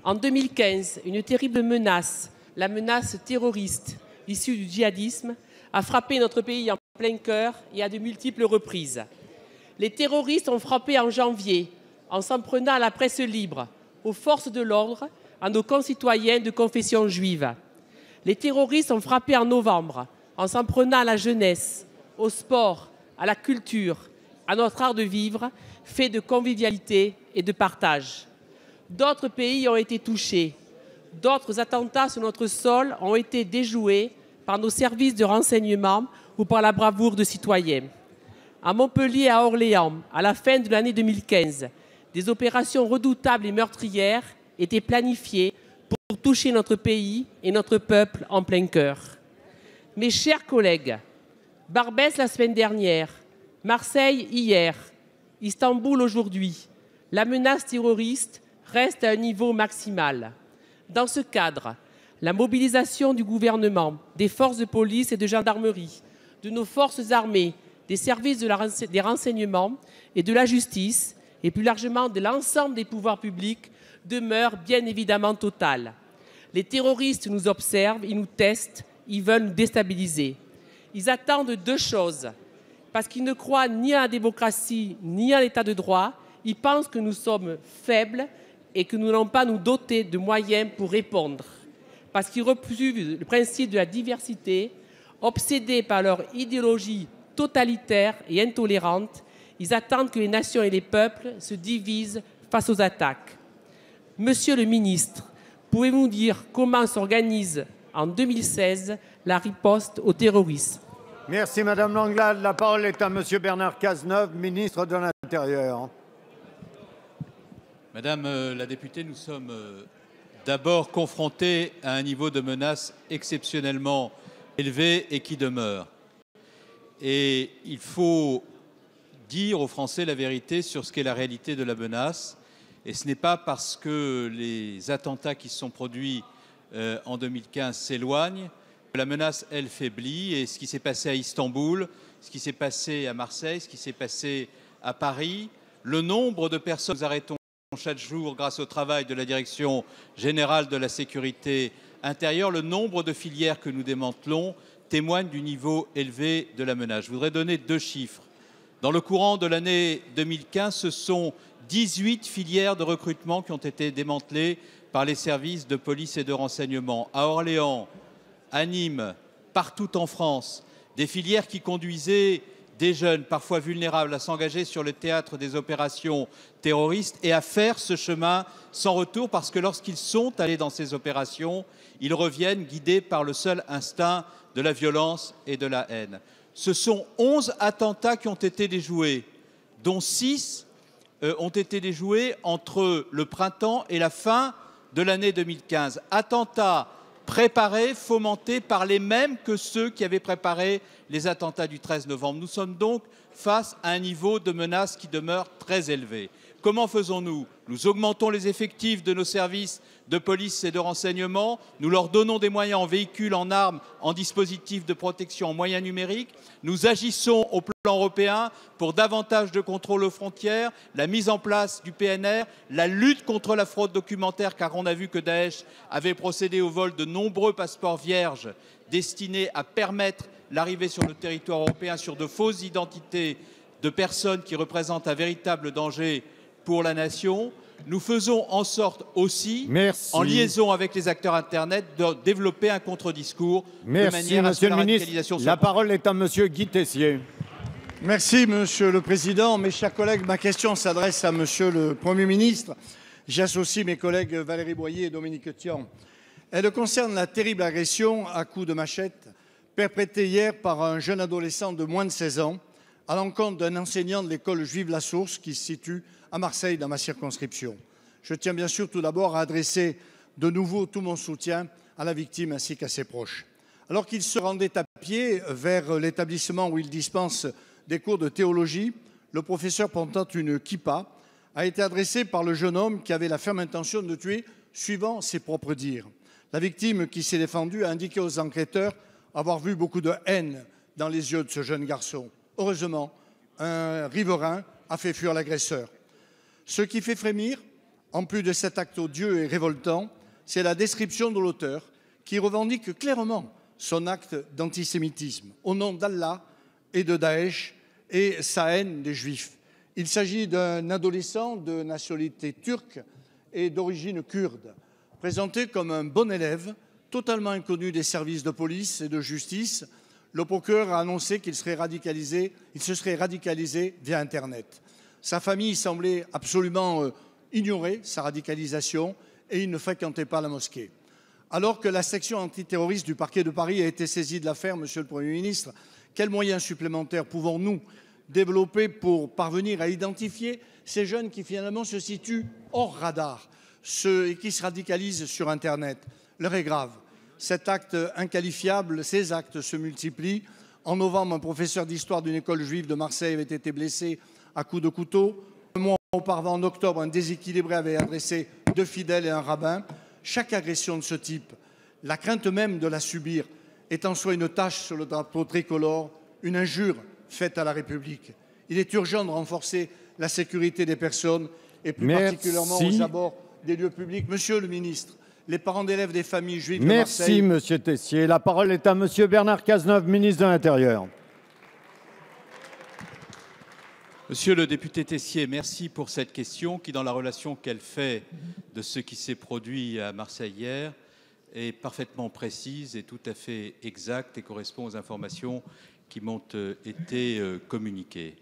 En 2015, une terrible menace, la menace terroriste issue du djihadisme, a frappé notre pays en plein cœur et à de multiples reprises. Les terroristes ont frappé en janvier en s'en prenant à la presse libre, aux forces de l'ordre, à nos concitoyens de confession juive. Les terroristes ont frappé en novembre en s'en prenant à la jeunesse, au sport, à la culture, à notre art de vivre, fait de convivialité et de partage. D'autres pays ont été touchés. D'autres attentats sur notre sol ont été déjoués par nos services de renseignement ou par la bravoure de citoyens. À Montpellier, à Orléans, à la fin de l'année 2015, des opérations redoutables et meurtrières étaient planifiées pour toucher notre pays et notre peuple en plein cœur. Mes chers collègues, Barbès la semaine dernière, Marseille hier, Istanbul aujourd'hui, la menace terroriste reste à un niveau maximal. Dans ce cadre, la mobilisation du gouvernement, des forces de police et de gendarmerie, de nos forces armées, des services de des renseignements et de la justice, et plus largement de l'ensemble des pouvoirs publics, demeure bien évidemment totale. Les terroristes nous observent, ils nous testent, ils veulent nous déstabiliser. Ils attendent deux choses. Parce qu'ils ne croient ni à la démocratie, ni à l'état de droit, ils pensent que nous sommes faibles et que nous n'allons pas nous doter de moyens pour répondre. Parce qu'ils refusent le principe de la diversité, obsédés par leur idéologie totalitaire et intolérante, ils attendent que les nations et les peuples se divisent face aux attaques. Monsieur le ministre, pouvez-vous nous dire comment s'organise en 2016 la riposte au terrorisme Merci Madame Langlade. La parole est à Monsieur Bernard Cazeneuve, ministre de l'Intérieur. Madame euh, la députée, nous sommes euh, d'abord confrontés à un niveau de menace exceptionnellement élevé et qui demeure. Et il faut dire aux Français la vérité sur ce qu'est la réalité de la menace. Et ce n'est pas parce que les attentats qui se sont produits euh, en 2015 s'éloignent que la menace, elle, faiblit. Et ce qui s'est passé à Istanbul, ce qui s'est passé à Marseille, ce qui s'est passé à Paris, le nombre de personnes arrêtons chaque jour, grâce au travail de la Direction générale de la sécurité intérieure, le nombre de filières que nous démantelons témoigne du niveau élevé de la menace. Je voudrais donner deux chiffres. Dans le courant de l'année 2015, ce sont 18 filières de recrutement qui ont été démantelées par les services de police et de renseignement à Orléans, à Nîmes, partout en France, des filières qui conduisaient des jeunes, parfois vulnérables, à s'engager sur le théâtre des opérations terroristes et à faire ce chemin sans retour, parce que lorsqu'ils sont allés dans ces opérations, ils reviennent guidés par le seul instinct de la violence et de la haine. Ce sont 11 attentats qui ont été déjoués, dont 6 euh, ont été déjoués entre le printemps et la fin de l'année 2015. Attentats préparés, fomentés par les mêmes que ceux qui avaient préparé les attentats du 13 novembre. Nous sommes donc face à un niveau de menace qui demeure très élevé. Comment faisons-nous Nous augmentons les effectifs de nos services de police et de renseignement. Nous leur donnons des moyens en véhicules, en armes, en dispositifs de protection, en moyens numériques. Nous agissons au plan européen pour davantage de contrôle aux frontières, la mise en place du PNR, la lutte contre la fraude documentaire, car on a vu que Daesh avait procédé au vol de nombreux passeports vierges destinés à permettre l'arrivée sur le territoire européen sur de fausses identités de personnes qui représentent un véritable danger pour la nation nous faisons en sorte aussi, en liaison avec les acteurs Internet, de développer un contre-discours de manière à ce la La parole est à Monsieur Guy Tessier. Merci, Monsieur le Président. Mes chers collègues, ma question s'adresse à Monsieur le Premier ministre. J'associe mes collègues Valérie Boyer et Dominique Thian. Elle concerne la terrible agression à coups de machette perpétrée hier par un jeune adolescent de moins de 16 ans à l'encontre d'un enseignant de l'école juive La Source qui se situe à Marseille, dans ma circonscription. Je tiens bien sûr tout d'abord à adresser de nouveau tout mon soutien à la victime ainsi qu'à ses proches. Alors qu'il se rendait à pied vers l'établissement où il dispense des cours de théologie, le professeur portant une kippa a été adressé par le jeune homme qui avait la ferme intention de tuer, suivant ses propres dires. La victime qui s'est défendue a indiqué aux enquêteurs avoir vu beaucoup de haine dans les yeux de ce jeune garçon. Heureusement, un riverain a fait fuir l'agresseur. Ce qui fait frémir, en plus de cet acte odieux et révoltant, c'est la description de l'auteur qui revendique clairement son acte d'antisémitisme au nom d'Allah et de Daesh et sa haine des Juifs. Il s'agit d'un adolescent de nationalité turque et d'origine kurde, présenté comme un bon élève, totalement inconnu des services de police et de justice. Le procureur a annoncé qu'il serait radicalisé, il se serait radicalisé via Internet. Sa famille semblait absolument euh, ignorer sa radicalisation et il ne fréquentait pas la mosquée. Alors que la section antiterroriste du parquet de Paris a été saisie de l'affaire, Monsieur le Premier ministre, quels moyens supplémentaires pouvons-nous développer pour parvenir à identifier ces jeunes qui finalement se situent hors radar ceux, et qui se radicalisent sur Internet L'heure est grave. Cet acte inqualifiable, ces actes se multiplient. En novembre, un professeur d'histoire d'une école juive de Marseille avait été blessé à coups de couteau. Un mois auparavant, en octobre, un déséquilibré avait adressé deux fidèles et un rabbin. Chaque agression de ce type, la crainte même de la subir, est en soi une tâche sur le drapeau tricolore, une injure faite à la République. Il est urgent de renforcer la sécurité des personnes et plus particulièrement aux abords des lieux publics. Monsieur le ministre, les parents d'élèves des familles juives de Marseille... Merci, monsieur Tessier. La parole est à monsieur Bernard Cazeneuve, ministre de l'Intérieur. Monsieur le député Tessier, merci pour cette question qui, dans la relation qu'elle fait de ce qui s'est produit à Marseille hier, est parfaitement précise et tout à fait exacte et correspond aux informations qui m'ont euh, été euh, communiquées.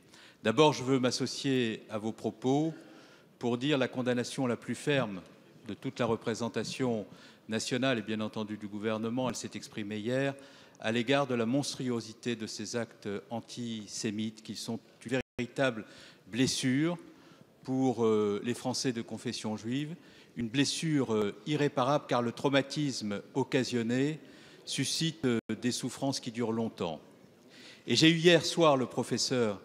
D'abord, je veux m'associer à vos propos pour dire la condamnation la plus ferme de toute la représentation nationale et bien entendu du gouvernement, elle s'est exprimée hier, à l'égard de la monstruosité de ces actes antisémites qui sont véritable blessure pour euh, les Français de confession juive, une blessure euh, irréparable car le traumatisme occasionné suscite euh, des souffrances qui durent longtemps. Et j'ai eu hier soir le professeur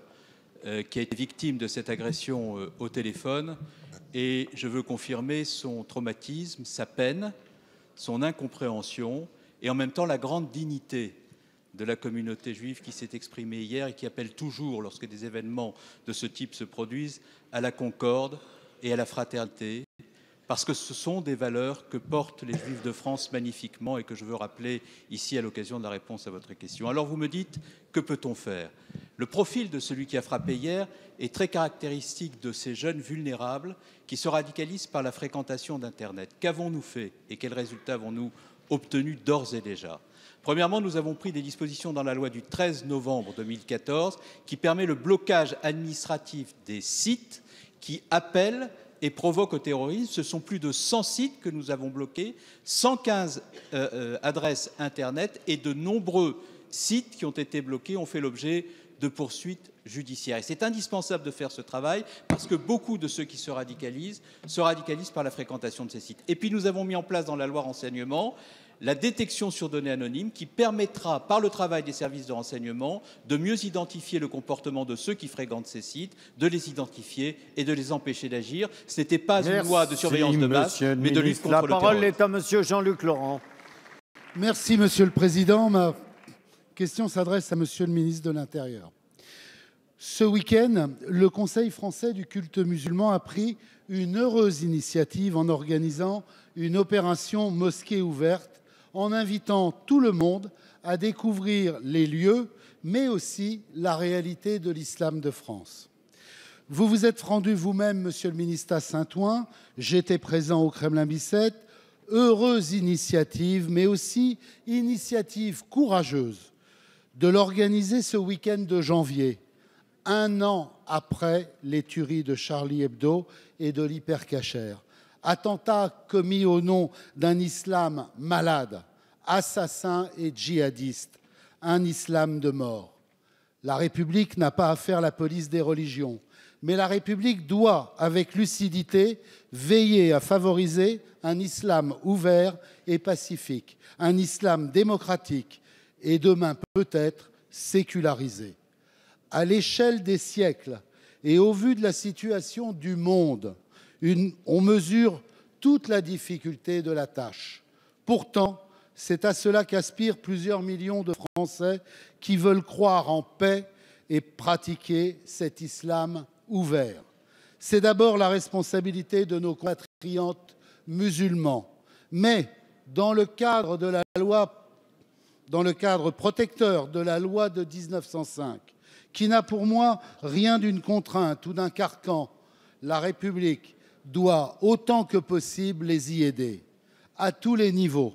qui a été victime de cette agression au téléphone et je veux confirmer son traumatisme, sa peine, son incompréhension et en même temps la grande dignité de la communauté juive qui s'est exprimée hier et qui appelle toujours, lorsque des événements de ce type se produisent, à la concorde et à la fraternité, parce que ce sont des valeurs que portent les Juifs de France magnifiquement et que je veux rappeler ici à l'occasion de la réponse à votre question. Alors vous me dites, que peut-on faire Le profil de celui qui a frappé hier est très caractéristique de ces jeunes vulnérables qui se radicalisent par la fréquentation d'Internet. Qu'avons-nous fait et quels résultats avons-nous obtenus d'ores et déjà Premièrement, nous avons pris des dispositions dans la loi du 13 novembre 2014 qui permet le blocage administratif des sites qui appellent et provoquent au terrorisme. Ce sont plus de 100 sites que nous avons bloqués, 115 euh, euh, adresses Internet et de nombreux sites qui ont été bloqués ont fait l'objet de poursuites judiciaires. Et c'est indispensable de faire ce travail parce que beaucoup de ceux qui se radicalisent se radicalisent par la fréquentation de ces sites. Et puis nous avons mis en place dans la loi renseignement la détection sur données anonymes qui permettra, par le travail des services de renseignement, de mieux identifier le comportement de ceux qui fréquentent ces sites, de les identifier et de les empêcher d'agir. Ce n'était pas une loi de surveillance de masse, mais de lutte contre la La parole est à Monsieur Jean-Luc Laurent. Merci, Monsieur le Président. Ma question s'adresse à Monsieur le ministre de l'Intérieur. Ce week-end, le Conseil français du culte musulman a pris une heureuse initiative en organisant une opération mosquée ouverte en invitant tout le monde à découvrir les lieux, mais aussi la réalité de l'islam de France. Vous vous êtes rendu vous-même, monsieur le ministre, à Saint-Ouen. J'étais présent au Kremlin-Bicêtre. Heureuse initiative, mais aussi initiative courageuse de l'organiser ce week-end de janvier, un an après les tueries de Charlie Hebdo et de l'hypercachère attentat commis au nom d'un islam malade, assassin et djihadiste, un islam de mort. La République n'a pas à faire la police des religions, mais la République doit, avec lucidité, veiller à favoriser un islam ouvert et pacifique, un islam démocratique et demain peut-être sécularisé. À l'échelle des siècles et au vu de la situation du monde, on mesure toute la difficulté de la tâche. Pourtant, c'est à cela qu'aspirent plusieurs millions de Français qui veulent croire en paix et pratiquer cet islam ouvert. C'est d'abord la responsabilité de nos compatriotes musulmans. Mais dans le cadre de la dans le cadre protecteur de la loi de 1905, qui n'a pour moi rien d'une contrainte ou d'un carcan, la République doit autant que possible les y aider, à tous les niveaux.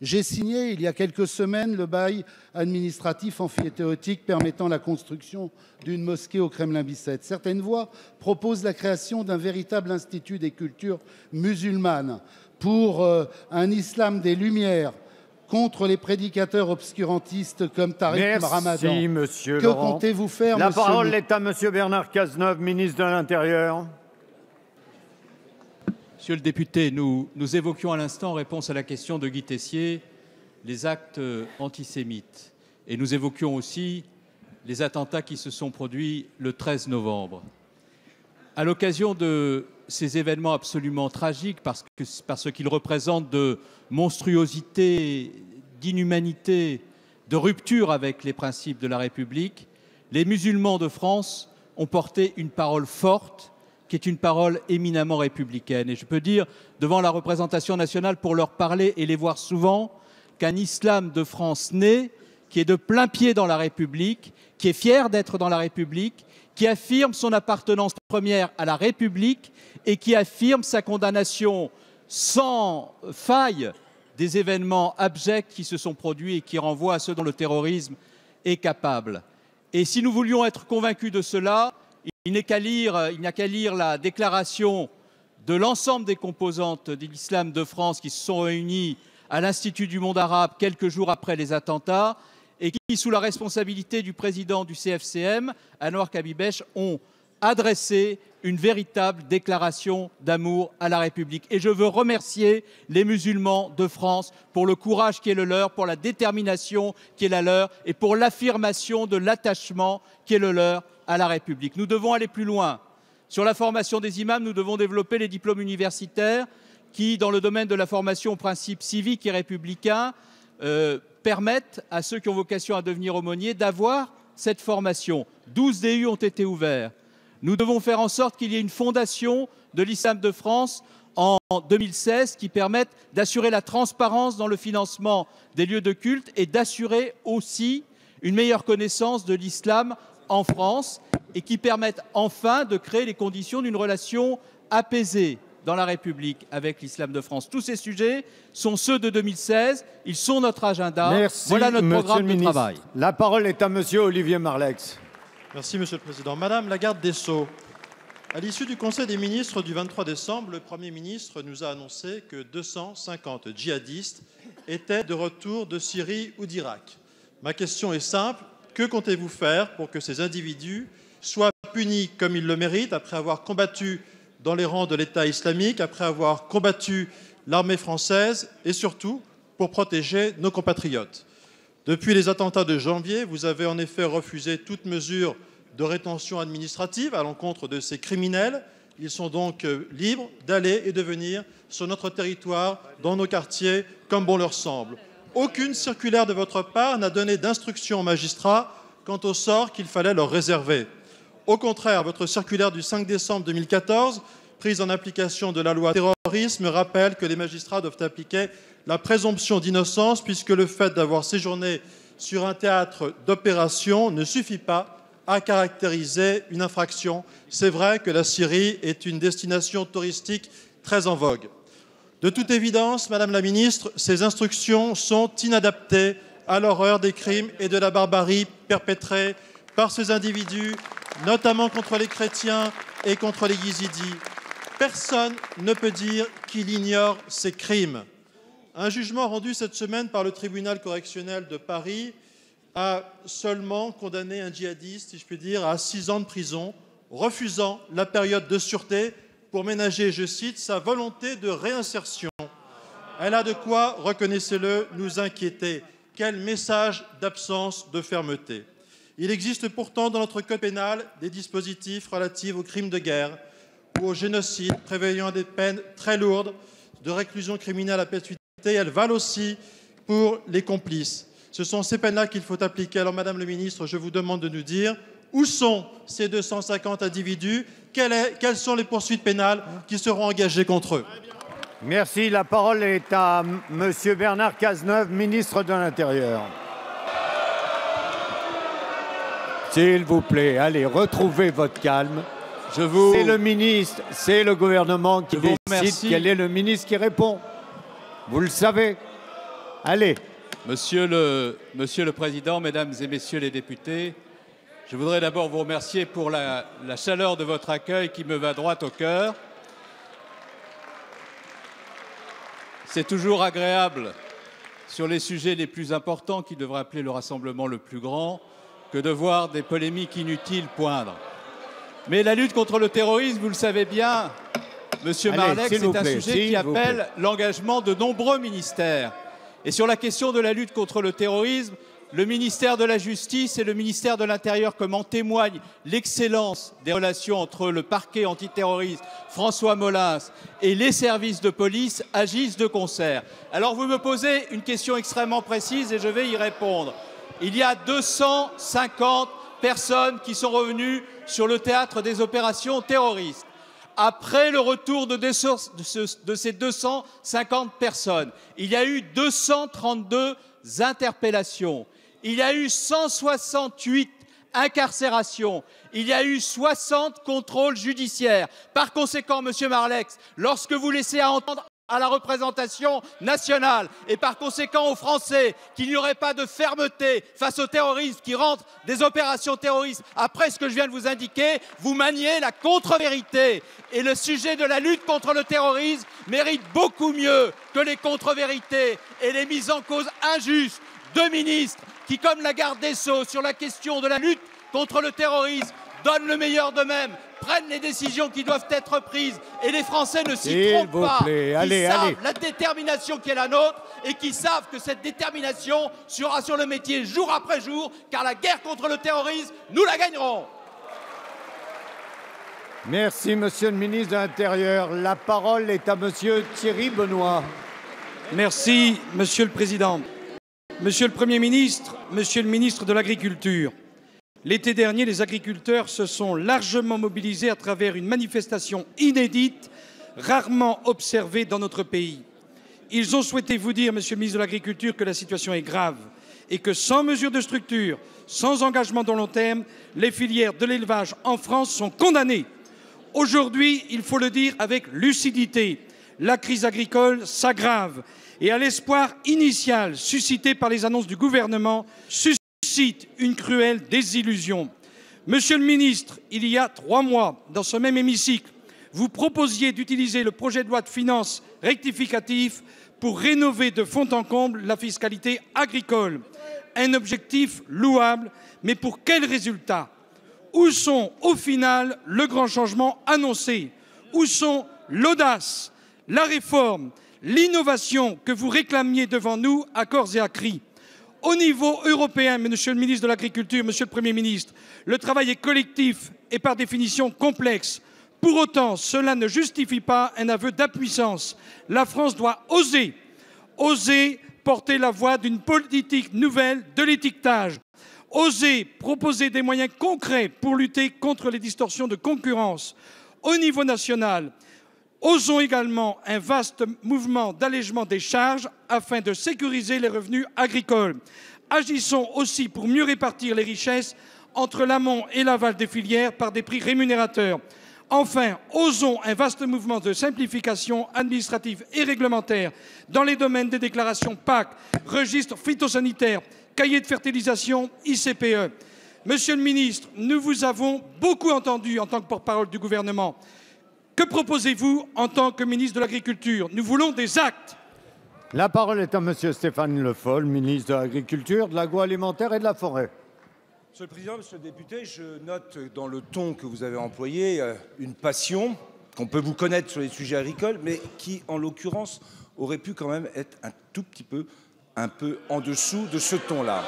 J'ai signé il y a quelques semaines le bail administratif amphithéotique permettant la construction d'une mosquée au Kremlin-Bicêtre. Certaines voix proposent la création d'un véritable institut des cultures musulmanes pour euh, un islam des Lumières contre les prédicateurs obscurantistes comme Tariq Merci, Monsieur que comptez-vous faire La parole est à Monsieur Bernard Cazeneuve, ministre de l'Intérieur. Monsieur le député, nous, évoquions à l'instant, en réponse à la question de Guy Tessier, les actes antisémites. Et nous évoquions aussi les attentats qui se sont produits le 13 novembre. À l'occasion de ces événements absolument tragiques, parce parce qu'ils représentent de monstruosité, d'inhumanité, de rupture avec les principes de la République, les musulmans de France ont porté une parole forte qui est une parole éminemment républicaine. Et je peux dire, devant la représentation nationale, pour leur parler et les voir souvent, qu'un islam de France né, qui est de plein pied dans la République, qui est fier d'être dans la République, qui affirme son appartenance première à la République et qui affirme sa condamnation sans faille des événements abjects qui se sont produits et qui renvoient à ceux dont le terrorisme est capable. Et si nous voulions être convaincus de cela, euh, il n'y a qu'à lire, la déclaration de l'ensemble des composantes de l'islam de France qui se sont réunies à l'Institut du monde arabe quelques jours après les attentats et qui, sous la responsabilité du président du CFCM, Anwar Khabibesh, ont adressé une véritable déclaration d'amour à la République. Et je veux remercier les musulmans de France pour le courage qui est le leur, pour la détermination qui est la leur et pour l'affirmation de l'attachement qui est le leur à la République. Nous devons aller plus loin. Sur la formation des imams, nous devons développer les diplômes universitaires qui, dans le domaine de la formation aux principes civiques et républicains, euh, permettent à ceux qui ont vocation à devenir aumôniers d'avoir cette formation. 12 DU ont été ouverts. Nous devons faire en sorte qu'il y ait une fondation de l'islam de France en 2016 qui permette d'assurer la transparence dans le financement des lieux de culte et d'assurer aussi une meilleure connaissance de l'islam en France et qui permettent enfin de créer les conditions d'une relation apaisée dans la République avec l'islam de France. Tous ces sujets sont ceux de 2016, ils sont notre agenda. voilà notre programme de travail. La parole est à monsieur Olivier Marlex. Merci monsieur le président. Madame la garde des sceaux, à l'issue du Conseil des ministres du 23 décembre, le Premier ministre nous a annoncé que 250 djihadistes étaient de retour de Syrie ou d'Irak. Ma question est simple, que comptez-vous faire pour que ces individus soient punis comme ils le méritent après avoir combattu dans les rangs de l'État islamique, après avoir combattu l'armée française et surtout pour protéger nos compatriotes Depuis les attentats de janvier, vous avez en effet refusé toute mesure de rétention administrative à l'encontre de ces criminels. Ils sont donc euh, libres d'aller et de venir sur notre territoire, dans nos quartiers, comme bon leur semble. Aucune circulaire de votre part n'a donné d'instruction aux magistrats quant au sort qu'il fallait leur réserver. Au contraire, votre circulaire du 5 décembre 2014, prise en application de la loi terrorisme, rappelle que les magistrats doivent appliquer la présomption d'innocence puisque le fait d'avoir séjourné sur un théâtre d'opération ne suffit pas à caractériser une infraction. C'est vrai que la Syrie est une destination touristique très en vogue. De toute évidence, Madame la Ministre, ces instructions sont inadaptées à l'horreur des crimes et de la barbarie perpétrés par ces individus, notamment contre les chrétiens et contre les yézidis. Personne ne peut dire qu'il ignore ces crimes. Un jugement rendu cette semaine par le tribunal correctionnel de Paris a seulement condamné un djihadiste, si je puis dire, à six ans de prison, refusant la période de sûreté pour ménager, je cite, sa volonté de réinsertion. Elle a de quoi, reconnaissez-le, nous inquiéter. Quel message d'absence de fermeté. Il existe pourtant dans notre code pénal des dispositifs relatifs aux crimes de guerre ou au génocide prévoyant des peines très lourdes de réclusion criminelle à perpétuité. Elles valent aussi pour les complices. Ce sont ces peines-là qu'il faut appliquer. Alors, Madame le Ministre, je vous demande de nous dire où sont ces 250 individus Quelles sont les poursuites pénales qui seront engagées contre eux Merci. La parole est à M. Bernard Cazeneuve, ministre de l'Intérieur. S'il vous plaît, allez, retrouvez votre calme. Vous... C'est le ministre, c'est le gouvernement qui vous décide quel est le ministre qui répond. Vous le savez. Allez. Monsieur le, Monsieur le Président, Mesdames et Messieurs les députés, je voudrais d'abord vous remercier pour la, chaleur de votre accueil qui me va droit au cœur. C'est toujours agréable sur les sujets les plus importants qui devraient appeler le rassemblement le plus grand que de voir des polémiques inutiles poindre. Mais la lutte contre le terrorisme, vous le savez bien, Monsieur c'est un sujet qui appelle l'engagement de nombreux ministères. Et sur la question de la lutte contre le terrorisme, le ministère de la Justice et le ministère de l'Intérieur, comme en témoigne l'excellence des relations entre le parquet antiterroriste François Molins et les services de police, agissent de concert. Alors vous me posez une question extrêmement précise et je vais y répondre. Il y a 250 personnes qui sont revenues sur le théâtre des opérations terroristes. Après le retour de, de ces 250 personnes, il y a eu 232 interpellations. Il y a eu 168 incarcérations, Il y a eu 60 contrôles judiciaires. Par conséquent, Monsieur Marlex, lorsque vous laissez à entendre à la représentation nationale et par conséquent aux Français qu'il n'y aurait pas de fermeté face au terrorisme qui rentre des opérations terroristes après ce que je viens de vous indiquer, vous maniez la contre-vérité. Et le sujet de la lutte contre le terrorisme mérite beaucoup mieux que les contre-vérités et les mises en cause injustes de ministres qui, comme la garde des Sceaux, sur la question de la lutte contre le terrorisme, donnent le meilleur d'eux-mêmes, prennent les décisions qui doivent être prises et les Français ne s'y trompent pas. qui Allez, savent la détermination qui est la nôtre et qui savent que cette détermination sera sur le métier jour après jour car la guerre contre le terrorisme, nous la gagnerons. Merci monsieur le ministre de l'Intérieur. La parole est à monsieur Thierry Benoît. Merci monsieur le président. Monsieur le Premier ministre, Monsieur le ministre de l'Agriculture, l'été dernier, les agriculteurs se sont largement mobilisés à travers une manifestation inédite, rarement observée dans notre pays. Ils ont souhaité vous dire, Monsieur le ministre de l'Agriculture, que la situation est grave et que sans mesure de structure, sans engagement le long terme, les filières de l'élevage en France sont condamnées. Aujourd'hui, il faut le dire avec lucidité, la crise agricole s'aggrave et à l'espoir initial suscité par les annonces du gouvernement suscite une cruelle désillusion. Monsieur le ministre, il y a trois mois, dans ce même hémicycle, vous proposiez d'utiliser le projet de loi de finances rectificatif pour rénover de fond en comble la fiscalité agricole. Un objectif louable, mais pour quel résultat Où sont au final le grand changement annoncé Où sont l'audace, la réforme l'innovation que vous réclamiez devant nous à corps et à cri. Au niveau européen, monsieur le ministre de l'Agriculture, monsieur le Premier ministre, le travail est collectif et par définition complexe. Pour autant, cela ne justifie pas un aveu d'impuissance. La France doit oser, oser porter la voix d'une politique nouvelle de l'étiquetage, oser proposer des moyens concrets pour lutter contre les distorsions de concurrence. Au niveau national, Osons également un vaste mouvement d'allègement des charges afin de sécuriser les revenus agricoles. Agissons aussi pour mieux répartir les richesses entre l'amont et l'aval des filières par des prix rémunérateurs. Enfin, osons un vaste mouvement de simplification administrative et réglementaire dans les domaines des déclarations PAC, registres phytosanitaires, cahiers de fertilisation, ICPE. Monsieur le ministre, nous vous avons beaucoup entendu en tant que porte-parole du gouvernement. Que proposez-vous en tant que ministre de l'Agriculture Nous voulons des actes. La parole est à Monsieur Stéphane Le Foll, ministre de l'Agriculture, de l'Agroalimentaire et de la Forêt. Monsieur le Président, Monsieur le député, je note dans le ton que vous avez employé euh, une passion qu'on peut vous connaître sur les sujets agricoles, mais qui, en l'occurrence, aurait pu quand même être un tout petit peu, un peu en dessous de ce ton-là.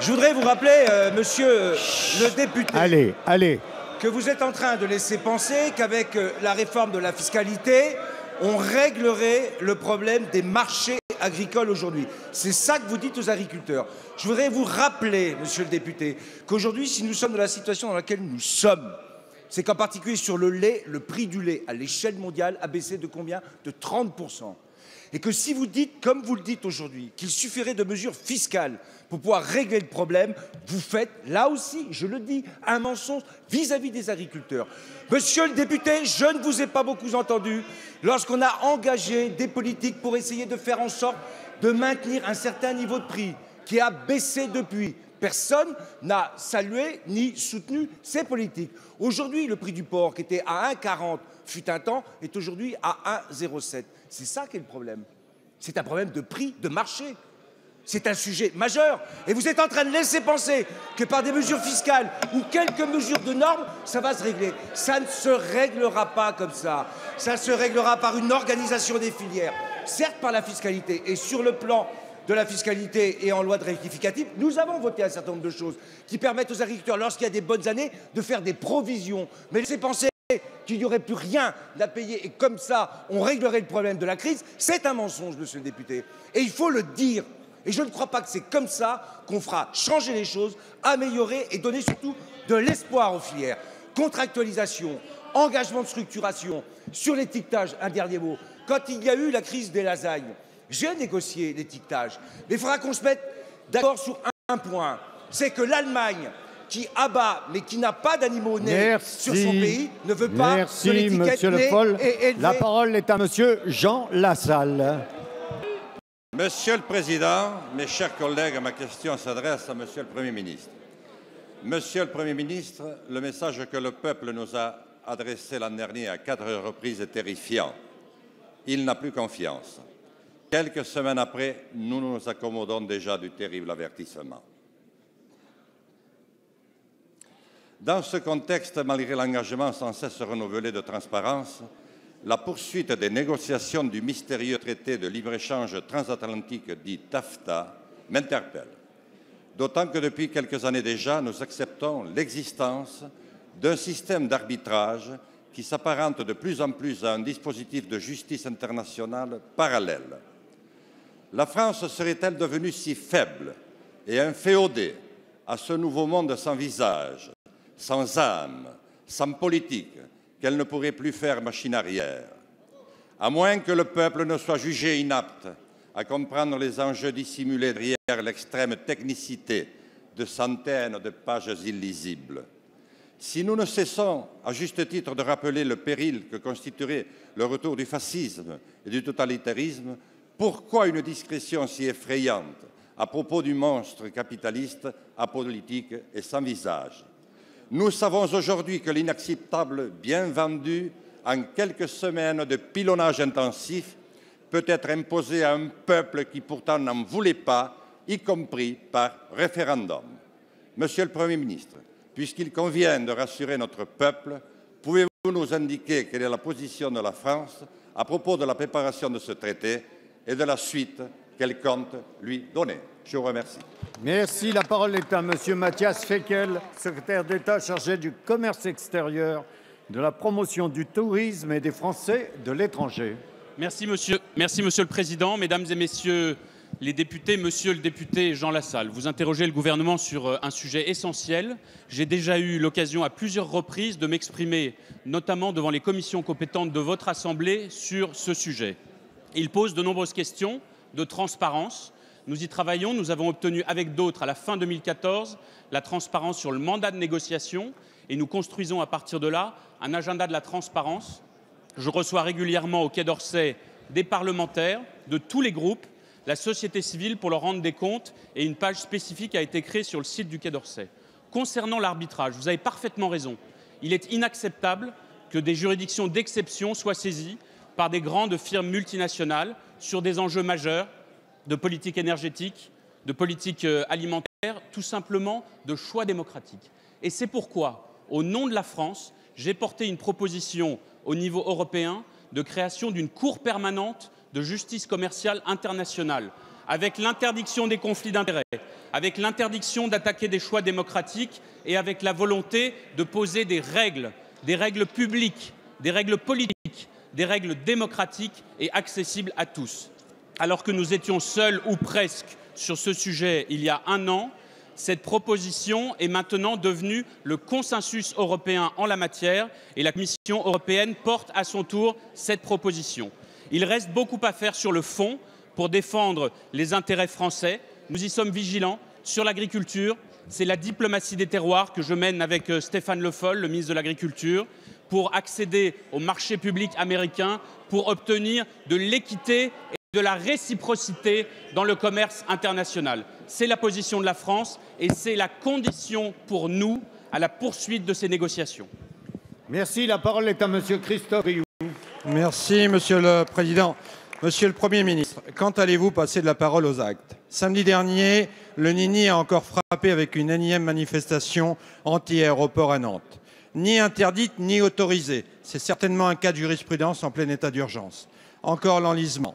Je voudrais vous rappeler, euh, monsieur le député. Allez, allez que vous êtes en train de laisser penser qu'avec euh, la réforme de la fiscalité, on réglerait le problème des marchés agricoles aujourd'hui. C'est ça que vous dites aux agriculteurs. Je voudrais vous rappeler, monsieur le député, qu'aujourd'hui, si nous sommes dans la situation dans laquelle nous sommes, c'est qu'en particulier sur le lait, le prix du lait à l'échelle mondiale a baissé de combien De 30%. Et que si vous dites, comme vous le dites aujourd'hui, qu'il suffirait de mesures fiscales pour pouvoir régler le problème, vous faites, là aussi, je le dis, un mensonge vis-à-vis des agriculteurs. Monsieur le député, je ne vous ai pas beaucoup entendu lorsqu'on a engagé des politiques pour essayer de faire en sorte de maintenir un certain niveau de prix qui a baissé depuis. Personne n'a salué ni soutenu ces politiques. Aujourd'hui, le prix du porc, qui était à 1,40 fut un temps, est aujourd'hui à 1,07. C'est ça qui est le problème. C'est un problème de prix, de marché. C'est un sujet majeur. Et vous êtes en train de laisser penser que par des mesures fiscales ou quelques mesures de normes, ça va se régler. Ça ne se réglera pas comme ça. Ça se réglera par une organisation des filières, certes par la fiscalité. Et sur le plan de la fiscalité et en loi de rectificatif, nous avons voté un certain nombre de choses qui permettent aux agriculteurs, lorsqu'il y a des bonnes années, de faire des provisions. Mais laisser penser qu'il n'y aurait plus rien à payer et comme ça, on réglerait le problème de la crise, c'est un mensonge, monsieur le député. Et il faut le dire. Et je ne crois pas que c'est comme ça qu'on fera changer les choses, améliorer et donner surtout de l'espoir aux filières. Contractualisation, engagement de structuration, sur l'étiquetage, un dernier mot. Quand il y a eu la crise des lasagnes, j'ai négocié l'étiquetage. Mais il faudra qu'on se mette d'accord sur un point. C'est que l'Allemagne, qui abat mais qui n'a pas d'animaux nés sur son pays ne veut pas Merci, que monsieur Le La parole est à monsieur Jean Lassalle. Monsieur le Président, mes chers collègues, ma question s'adresse à Monsieur le Premier ministre. Monsieur le Premier ministre, le message que le peuple nous a adressé l'an dernier à quatre reprises est terrifiant. Il n'a plus confiance. Quelques semaines après, nous nous accommodons déjà du terrible avertissement. Dans ce contexte, malgré l'engagement sans cesse renouvelé de transparence, la poursuite des négociations du mystérieux traité de libre-échange transatlantique dit TAFTA m'interpelle, d'autant que depuis quelques années déjà, nous acceptons l'existence d'un système d'arbitrage qui s'apparente de plus en plus à un dispositif de justice internationale parallèle. La France serait-elle devenue si faible et inféodée à ce nouveau monde sans visage, sans âme, sans politique, qu'elle ne pourrait plus faire machine arrière. À moins que le peuple ne soit jugé inapte à comprendre les enjeux dissimulés derrière l'extrême technicité de centaines de pages illisibles. Si nous ne cessons, à juste titre, de rappeler le péril que constituerait le retour du fascisme et du totalitarisme, pourquoi une discrétion si effrayante à propos du monstre capitaliste apolitique et sans visage nous savons aujourd'hui que l'inacceptable bien vendu en quelques semaines de pilonnage intensif peut être imposé à un peuple qui pourtant n'en voulait pas, y compris par référendum. Monsieur le Premier ministre, puisqu'il convient de rassurer notre peuple, pouvez-vous nous indiquer quelle est la position de la France à propos de la préparation de ce traité et de la suite qu'elle compte lui donner je vous remercie. Merci. La parole est à Monsieur Mathias Fekel, secrétaire d'État chargé du commerce extérieur, de la promotion du tourisme et des Français de l'étranger. Merci monsieur, merci monsieur le Président, Mesdames et Messieurs les députés, Monsieur le député Jean Lassalle, vous interrogez le gouvernement sur euh, un sujet essentiel. J'ai déjà eu l'occasion à plusieurs reprises de m'exprimer, notamment devant les commissions compétentes de votre Assemblée, sur ce sujet. Il pose de nombreuses questions de transparence, nous y travaillons, nous avons obtenu avec d'autres à la fin 2014 la transparence sur le mandat de négociation et nous construisons à partir de là un agenda de la transparence. Je reçois régulièrement au Quai d'Orsay des parlementaires de tous les groupes, la société civile pour leur rendre des comptes et une page spécifique a été créée sur le site du Quai d'Orsay. Concernant l'arbitrage, vous avez parfaitement raison. Il est inacceptable que des juridictions d'exception soient saisies par des grandes firmes multinationales sur des enjeux majeurs de politique énergétique, de politique euh, alimentaire, tout simplement de choix démocratiques. Et c'est pourquoi, au nom de la France, j'ai porté une proposition au niveau européen de création d'une cour permanente de justice commerciale internationale, avec l'interdiction des conflits d'intérêts, avec l'interdiction d'attaquer des choix démocratiques et avec la volonté de poser des règles, des règles publiques, des règles politiques, des règles démocratiques et accessibles à tous alors que nous étions seuls ou presque sur ce sujet il y a un an, cette proposition est maintenant devenue le consensus européen en la matière et la Commission européenne porte à son tour cette proposition. Il reste beaucoup à faire sur le fond pour défendre les intérêts français. Nous y sommes vigilants sur l'agriculture. C'est la diplomatie des terroirs que je mène avec euh, Stéphane Le Foll, le ministre de l'Agriculture, pour accéder au marché public américain, pour obtenir de l'équité de la réciprocité dans le commerce international. C'est la position de la France et c'est la condition pour nous à la poursuite de ces négociations. Merci. La parole est à Monsieur Christophe Rioux. Merci, Monsieur le Président. Monsieur le Premier ministre, quand allez-vous passer de la parole aux actes Samedi dernier, le Nini a encore frappé avec une énième manifestation anti-aéroport à Nantes. Ni interdite, ni autorisée. C'est certainement un cas de jurisprudence en plein état d'urgence. Encore l'enlisement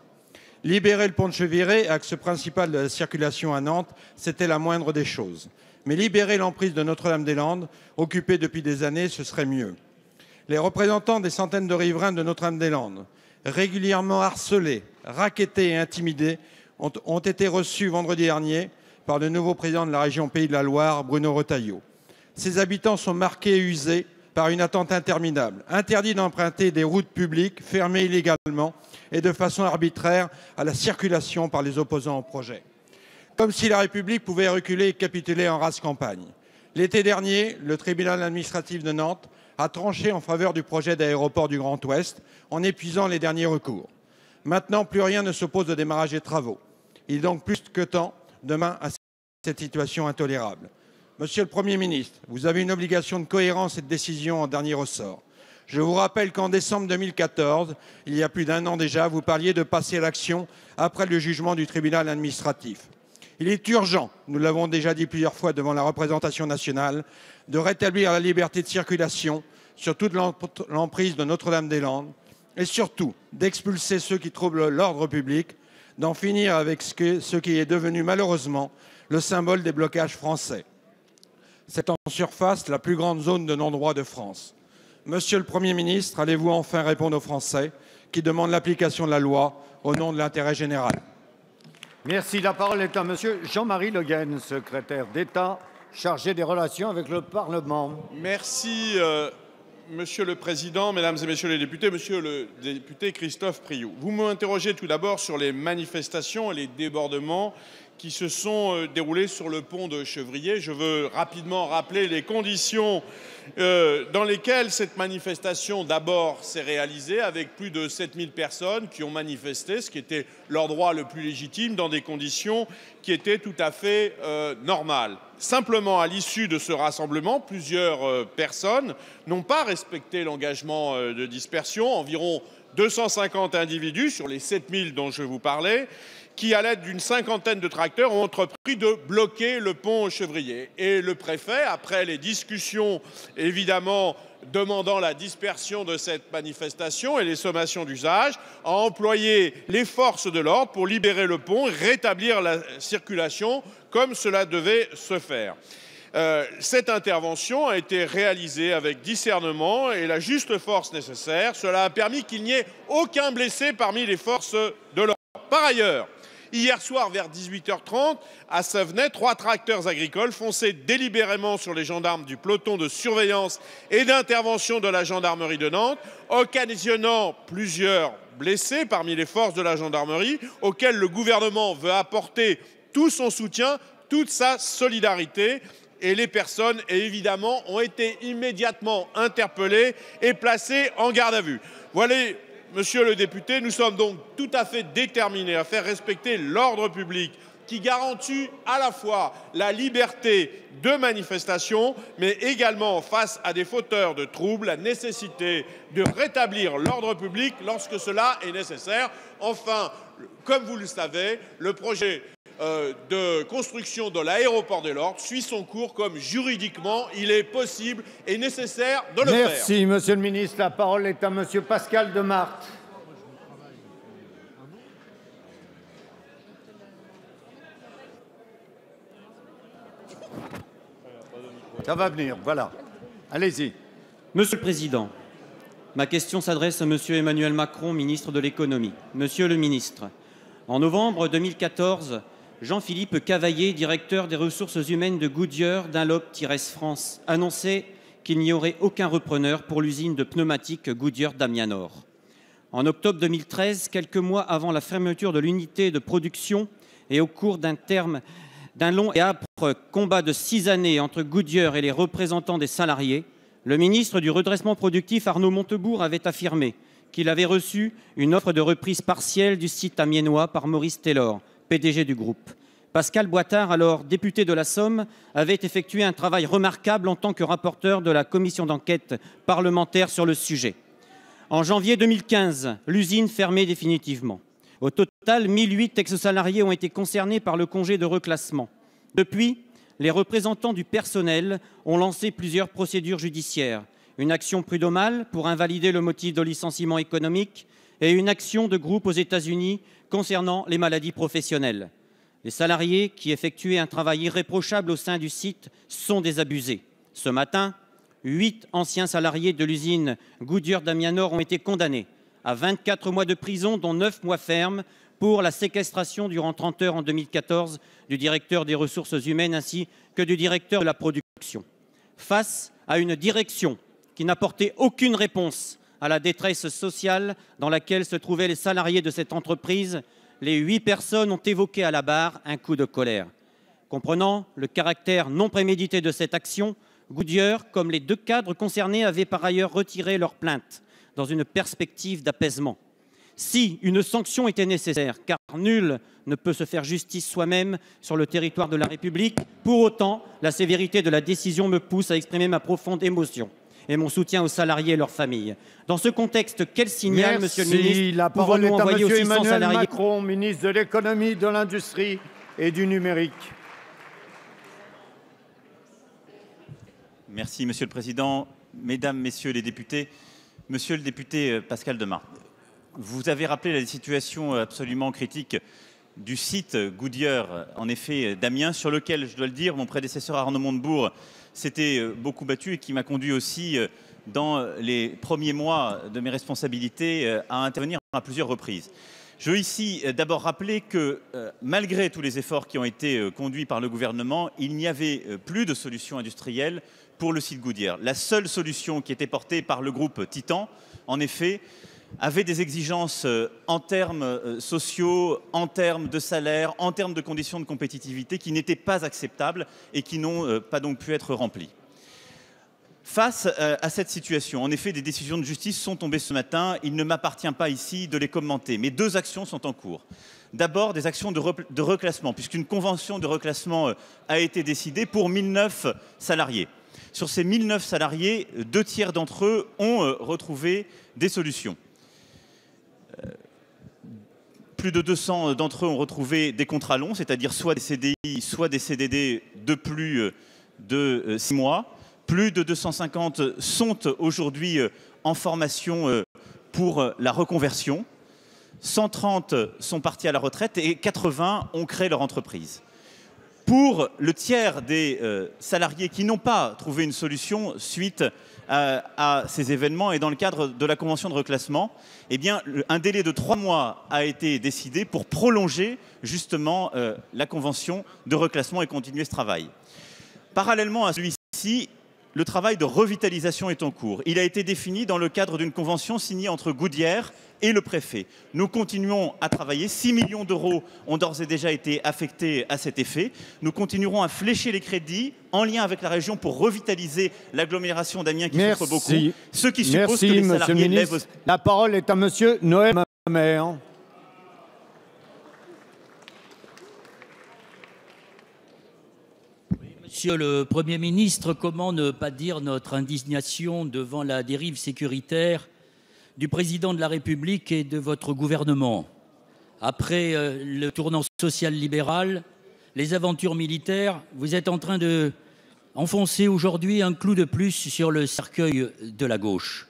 Libérer le pont de Cheviré, axe principal de la circulation à Nantes, c'était la moindre des choses. Mais libérer l'emprise de Notre-Dame-des-Landes, occupée depuis des années, ce serait mieux. Les représentants des centaines de riverains de Notre-Dame-des-Landes, régulièrement harcelés, raquettés et intimidés, ont, été reçus vendredi dernier par le nouveau président de la région Pays de la Loire, Bruno Retailleau. Ces habitants sont marqués et usés par une attente interminable. Interdit d'emprunter des routes publiques fermées illégalement et de façon arbitraire à la circulation par les opposants au projet. Comme si la République pouvait reculer et capituler en race campagne. L'été dernier, le tribunal administratif de Nantes a tranché en faveur du projet d'aéroport du Grand Ouest en épuisant les derniers recours. Maintenant, plus rien ne s'oppose au démarrage des travaux. Il est donc plus que temps demain à cette situation intolérable. Monsieur le Premier ministre, vous avez une obligation de cohérence et de décision en dernier ressort. Je vous rappelle qu'en décembre 2014, il y a plus d'un an déjà, vous parliez de passer à l'action après le jugement du tribunal administratif. Il est urgent, nous l'avons déjà dit plusieurs fois devant la représentation nationale, de rétablir la liberté de circulation sur toute l'emprise de Notre-Dame-des-Landes et surtout d'expulser ceux qui troublent l'ordre public, d'en finir avec ce, qui est devenu malheureusement le symbole des blocages français c'est en surface la plus grande zone de non-droit de France. Monsieur le Premier ministre, allez-vous enfin répondre aux Français qui demandent l'application de la loi au nom de l'intérêt général Merci. La parole est à Monsieur Jean-Marie Le secrétaire d'État chargé des relations avec le Parlement. Merci, euh, Monsieur le Président, Mesdames et Messieurs les députés, Monsieur le député Christophe Priou. Vous m'interrogez tout d'abord sur les manifestations et les débordements qui se sont euh, déroulés sur le pont de Chevrier. Je veux rapidement rappeler les conditions euh, dans lesquelles cette manifestation d'abord s'est réalisée, avec plus de 7000 personnes qui ont manifesté, ce qui était leur droit le plus légitime, dans des conditions qui étaient tout à fait euh, normales. Simplement, à l'issue de ce rassemblement, plusieurs personnes n'ont pas respecté l'engagement de dispersion, environ 250 individus sur les 7000 dont je vous parlais, qui, à l'aide d'une cinquantaine de tracteurs, ont entrepris de bloquer le pont Chevrier. Et le préfet, après les discussions, évidemment, demandant la dispersion de cette manifestation et les sommations d'usage, a employé les forces de l'ordre pour libérer le pont et rétablir la circulation comme cela devait se faire. Euh, cette intervention a été réalisée avec discernement et la juste force nécessaire. Cela a permis qu'il n'y ait aucun blessé parmi les forces de l'ordre. Par ailleurs, Hier soir, vers 18h30, à Savenay, trois tracteurs agricoles fonçaient délibérément sur les gendarmes du peloton de surveillance et d'intervention de la gendarmerie de Nantes, occasionnant plusieurs blessés parmi les forces de la gendarmerie, auxquels le gouvernement veut apporter tout son soutien, toute sa solidarité et les personnes, évidemment, ont été immédiatement interpellées et placées en garde à vue. Voilà, Monsieur le député, nous sommes donc tout à fait déterminés à faire respecter l'ordre public qui garantit à la fois la liberté de manifestation, mais également face à des fauteurs de troubles, la nécessité de rétablir l'ordre public lorsque cela est nécessaire. Enfin, comme vous le savez, le projet euh, de construction de l'aéroport de l'Ordre suit son cours comme juridiquement il est possible et nécessaire de le faire. Merci, Monsieur le Ministre. La parole est à Monsieur Pascal Demart. Ça va venir, voilà. Allez-y. Monsieur le Président, ma question s'adresse à Monsieur Emmanuel Macron, ministre de l'Économie. Monsieur le Ministre, en novembre 2014, Jean-Philippe Cavaillé, directeur des ressources humaines de Goodyear dunlop France, annonçait qu'il n'y aurait aucun repreneur pour l'usine de pneumatiques Goodyear d'Amianor. En octobre 2013, quelques mois avant la fermeture de l'unité de production et au cours d'un terme d'un long et âpre combat de six années entre Goodyear et les représentants des salariés, le ministre du redressement productif Arnaud Montebourg avait affirmé qu'il avait reçu une offre de reprise partielle du site amiennois par Maurice Taylor, PDG du groupe. Pascal Boitard, alors député de la Somme, avait effectué un travail remarquable en tant que rapporteur de la commission d'enquête parlementaire sur le sujet. En janvier 2015, l'usine fermait définitivement. Au total, 1008 ex-salariés ont été concernés par le congé de reclassement. Depuis, les représentants du personnel ont lancé plusieurs procédures judiciaires. Une action prud'homale pour invalider le motif de licenciement économique et une action de groupe aux États-Unis concernant les maladies professionnelles. Les salariés qui effectuaient un travail irréprochable au sein du site sont désabusés. Ce matin, huit anciens salariés de l'usine Goodyear d'Amianor ont été condamnés à 24 mois de prison, dont 9 mois ferme, pour la séquestration durant 30 heures en 2014 du directeur des ressources humaines ainsi que du directeur de la production. Face à une direction qui n'apportait aucune réponse à la détresse sociale dans laquelle se trouvaient les salariés de cette entreprise, les huit personnes ont évoqué à la barre un coup de colère. Comprenant le caractère non prémédité de cette action, Goodyear, comme les deux cadres concernés, avait par ailleurs retiré leur plainte dans une perspective d'apaisement. Si une sanction était nécessaire, car nul ne peut se faire justice soi-même sur le territoire de la République, pour autant, la sévérité de la décision me pousse à exprimer ma profonde émotion et mon soutien aux salariés et leurs familles. Dans ce contexte, quel signal, Monsieur le Ministre, La parole est à Monsieur Emmanuel Macron, ministre de l'économie, de l'industrie et du numérique. Merci, Monsieur le Président. Mesdames, Messieurs les députés, Monsieur le député euh, Pascal Demar, vous avez rappelé la situation euh, absolument critique du site Goodyear, en effet, euh, d'Amiens, sur lequel, je dois le dire, mon prédécesseur Arnaud Montebourg s'était euh, beaucoup battu et qui m'a conduit aussi euh, dans les premiers mois de mes responsabilités euh, à intervenir à plusieurs reprises. Je veux ici d'abord rappeler que malgré tous les efforts qui ont été conduits par le gouvernement, il n'y avait plus de solution industrielle pour le site Goudière. La seule solution qui était portée par le groupe Titan, en effet, avaient des exigences euh, en termes euh, sociaux, en termes de salaire, en termes de conditions de compétitivité qui n'étaient pas acceptables et qui n'ont euh, pas donc pu être remplies. Face à cette situation, en effet, des décisions de justice sont tombées ce matin. Il ne m'appartient pas ici de les commenter, mais deux actions sont en cours. D'abord, des actions de, reclassement, puisqu'une convention de reclassement a été décidée pour 1009 salariés. Sur ces 1009 salariés, deux tiers d'entre eux ont retrouvé des solutions plus de 200 d'entre eux ont retrouvé des contrats longs, c'est-à-dire soit des CDI, soit des CDD de plus euh, de 6 euh, mois. Plus de 250 sont aujourd'hui euh, en formation pour la reconversion. 130 sont partis à la retraite et 80 ont créé leur entreprise. Pour le tiers des salariés qui n'ont pas trouvé une solution suite à euh, à, ces événements et dans le cadre de la convention de reclassement, eh bien, un délai de trois mois a été décidé pour prolonger justement euh, la convention de reclassement et continuer ce travail. Parallèlement à celui-ci, le travail de revitalisation est en cours. Il a été défini dans le cadre d'une convention signée entre Goudière et le préfet. Nous continuons à travailler. 6 millions d'euros ont d'ores et déjà été affectés à cet effet. Nous continuerons à flécher les crédits en lien avec la région pour revitaliser l'agglomération d'Amiens qui souffre beaucoup. Ce qui suppose que les salariés La parole est à Monsieur Noël Mamère. Monsieur le Premier ministre, comment ne pas dire notre indignation devant la dérive sécuritaire du président de la République et de votre gouvernement. Après euh, le tournant social libéral, les aventures militaires, vous êtes en train de enfoncer aujourd'hui un clou de plus sur le cercueil de la gauche.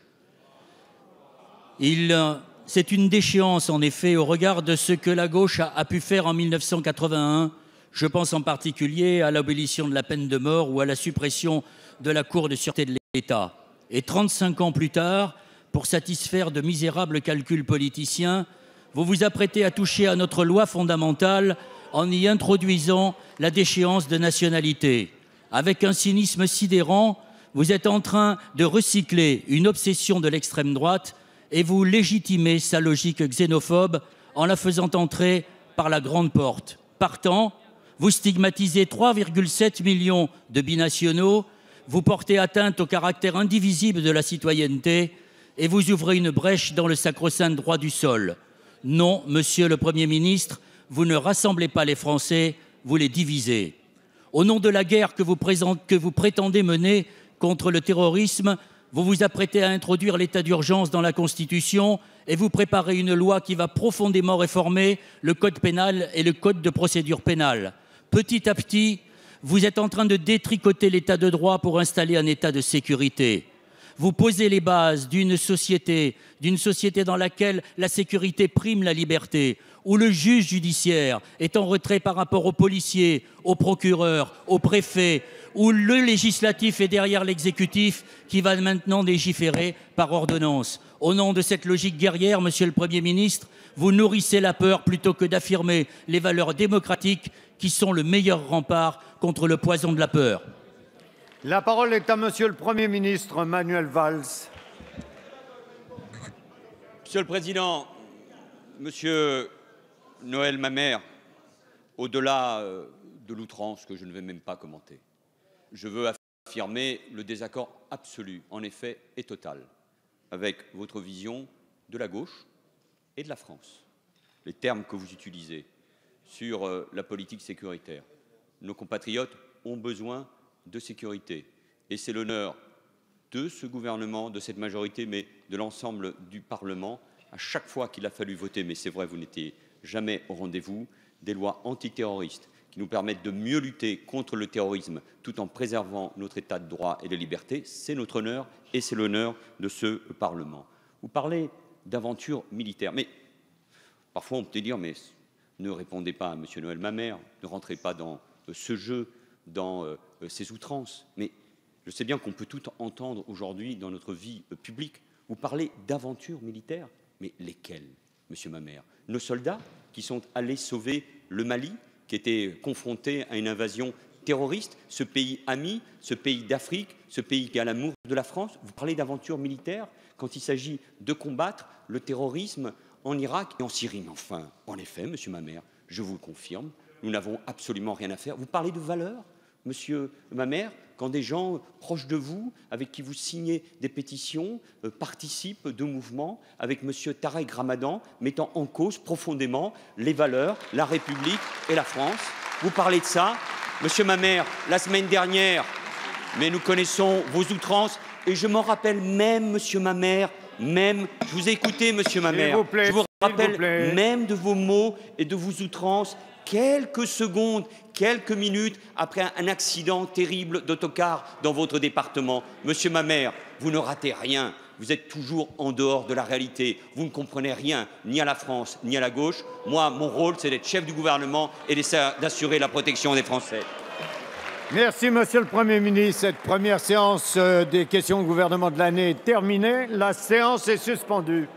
Euh, c'est une déchéance en effet au regard de ce que la gauche a, a pu faire en 1981. Je pense en particulier à l'abolition de la peine de mort ou à la suppression de la Cour de sûreté de l'État. Et 35 ans plus tard, pour satisfaire de misérables calculs politiciens, vous vous apprêtez à toucher à notre loi fondamentale en y introduisant la déchéance de nationalité. Avec un cynisme sidérant, vous êtes en train de recycler une obsession de l'extrême droite et vous légitimez sa logique xénophobe en la faisant entrer par la grande porte. Partant, vous stigmatisez 3,7 millions de binationaux, vous portez atteinte au caractère indivisible de la citoyenneté, et vous ouvrez une brèche dans le sacro-saint droit du sol. Non, monsieur le Premier ministre, vous ne rassemblez pas les Français, vous les divisez. Au nom de la guerre que vous, prétendez mener contre le terrorisme, vous vous apprêtez à introduire l'état d'urgence dans la Constitution et vous préparez une loi qui va profondément réformer le Code pénal et le Code de procédure pénale. Petit à petit, vous êtes en train de détricoter l'état de droit pour installer un état de sécurité vous posez les bases d'une société, d'une société dans laquelle la sécurité prime la liberté, où le juge judiciaire est en retrait par rapport aux policiers, aux procureurs, aux préfets, où le législatif est derrière l'exécutif qui va maintenant légiférer par ordonnance. Au nom de cette logique guerrière, Monsieur le Premier ministre, vous nourrissez la peur plutôt que d'affirmer les valeurs démocratiques qui sont le meilleur rempart contre le poison de la peur. La parole est à Monsieur le Premier ministre Manuel Valls. Monsieur le Président, Monsieur Noël Mamère, au-delà euh, de l'outrance que je ne vais même pas commenter, je veux affirmer le désaccord absolu, en effet, et total, avec votre vision de la gauche et de la France. Les termes que vous utilisez sur euh, la politique sécuritaire. Nos compatriotes ont besoin de sécurité. Et c'est l'honneur de ce gouvernement, de cette majorité, mais de l'ensemble du Parlement, à chaque fois qu'il a fallu voter, mais c'est vrai, vous n'étiez jamais au rendez-vous, des lois antiterroristes qui nous permettent de mieux lutter contre le terrorisme tout en préservant notre état de droit et de liberté. C'est notre honneur et c'est l'honneur de ce Parlement. Vous parlez d'aventure militaire, mais parfois on peut dire, mais ne répondez pas à M. Noël Mamère, ne rentrez pas dans ce jeu, dans euh, euh, ces outrances. Mais je sais bien qu'on peut tout entendre aujourd'hui dans notre vie euh, publique. Vous parlez d'aventures militaires, mais lesquelles, monsieur Mamère Nos soldats qui sont allés sauver le Mali, qui était confronté à une invasion terroriste, ce pays ami, ce pays d'Afrique, ce pays qui a l'amour de la France. Vous parlez d'aventures militaires quand il s'agit de combattre le terrorisme en Irak et en Syrie. enfin, en effet, monsieur Mamère, je vous le confirme, nous n'avons absolument rien à faire. Vous parlez de valeurs monsieur, ma quand des gens proches de vous, avec qui vous signez des pétitions, euh, participent de mouvements, avec monsieur Tarek Ramadan, mettant en cause profondément les valeurs, la République et la France. Vous parlez de ça Monsieur ma la semaine dernière, mais nous connaissons vos outrances, et je m'en rappelle même, monsieur ma même, je vous ai écouté, monsieur ma je vous rappelle même de vos mots et de vos outrances, quelques secondes quelques minutes après un accident terrible d'autocar dans votre département. Monsieur Mamère, vous ne ratez rien. Vous êtes toujours en dehors de la réalité. Vous ne comprenez rien, ni à la France, ni à la gauche. Moi, mon rôle, c'est d'être chef du gouvernement et d'assurer la protection des Français. Merci, Monsieur le Premier ministre. Cette première séance euh, des questions au gouvernement de l'année est terminée. La séance est suspendue.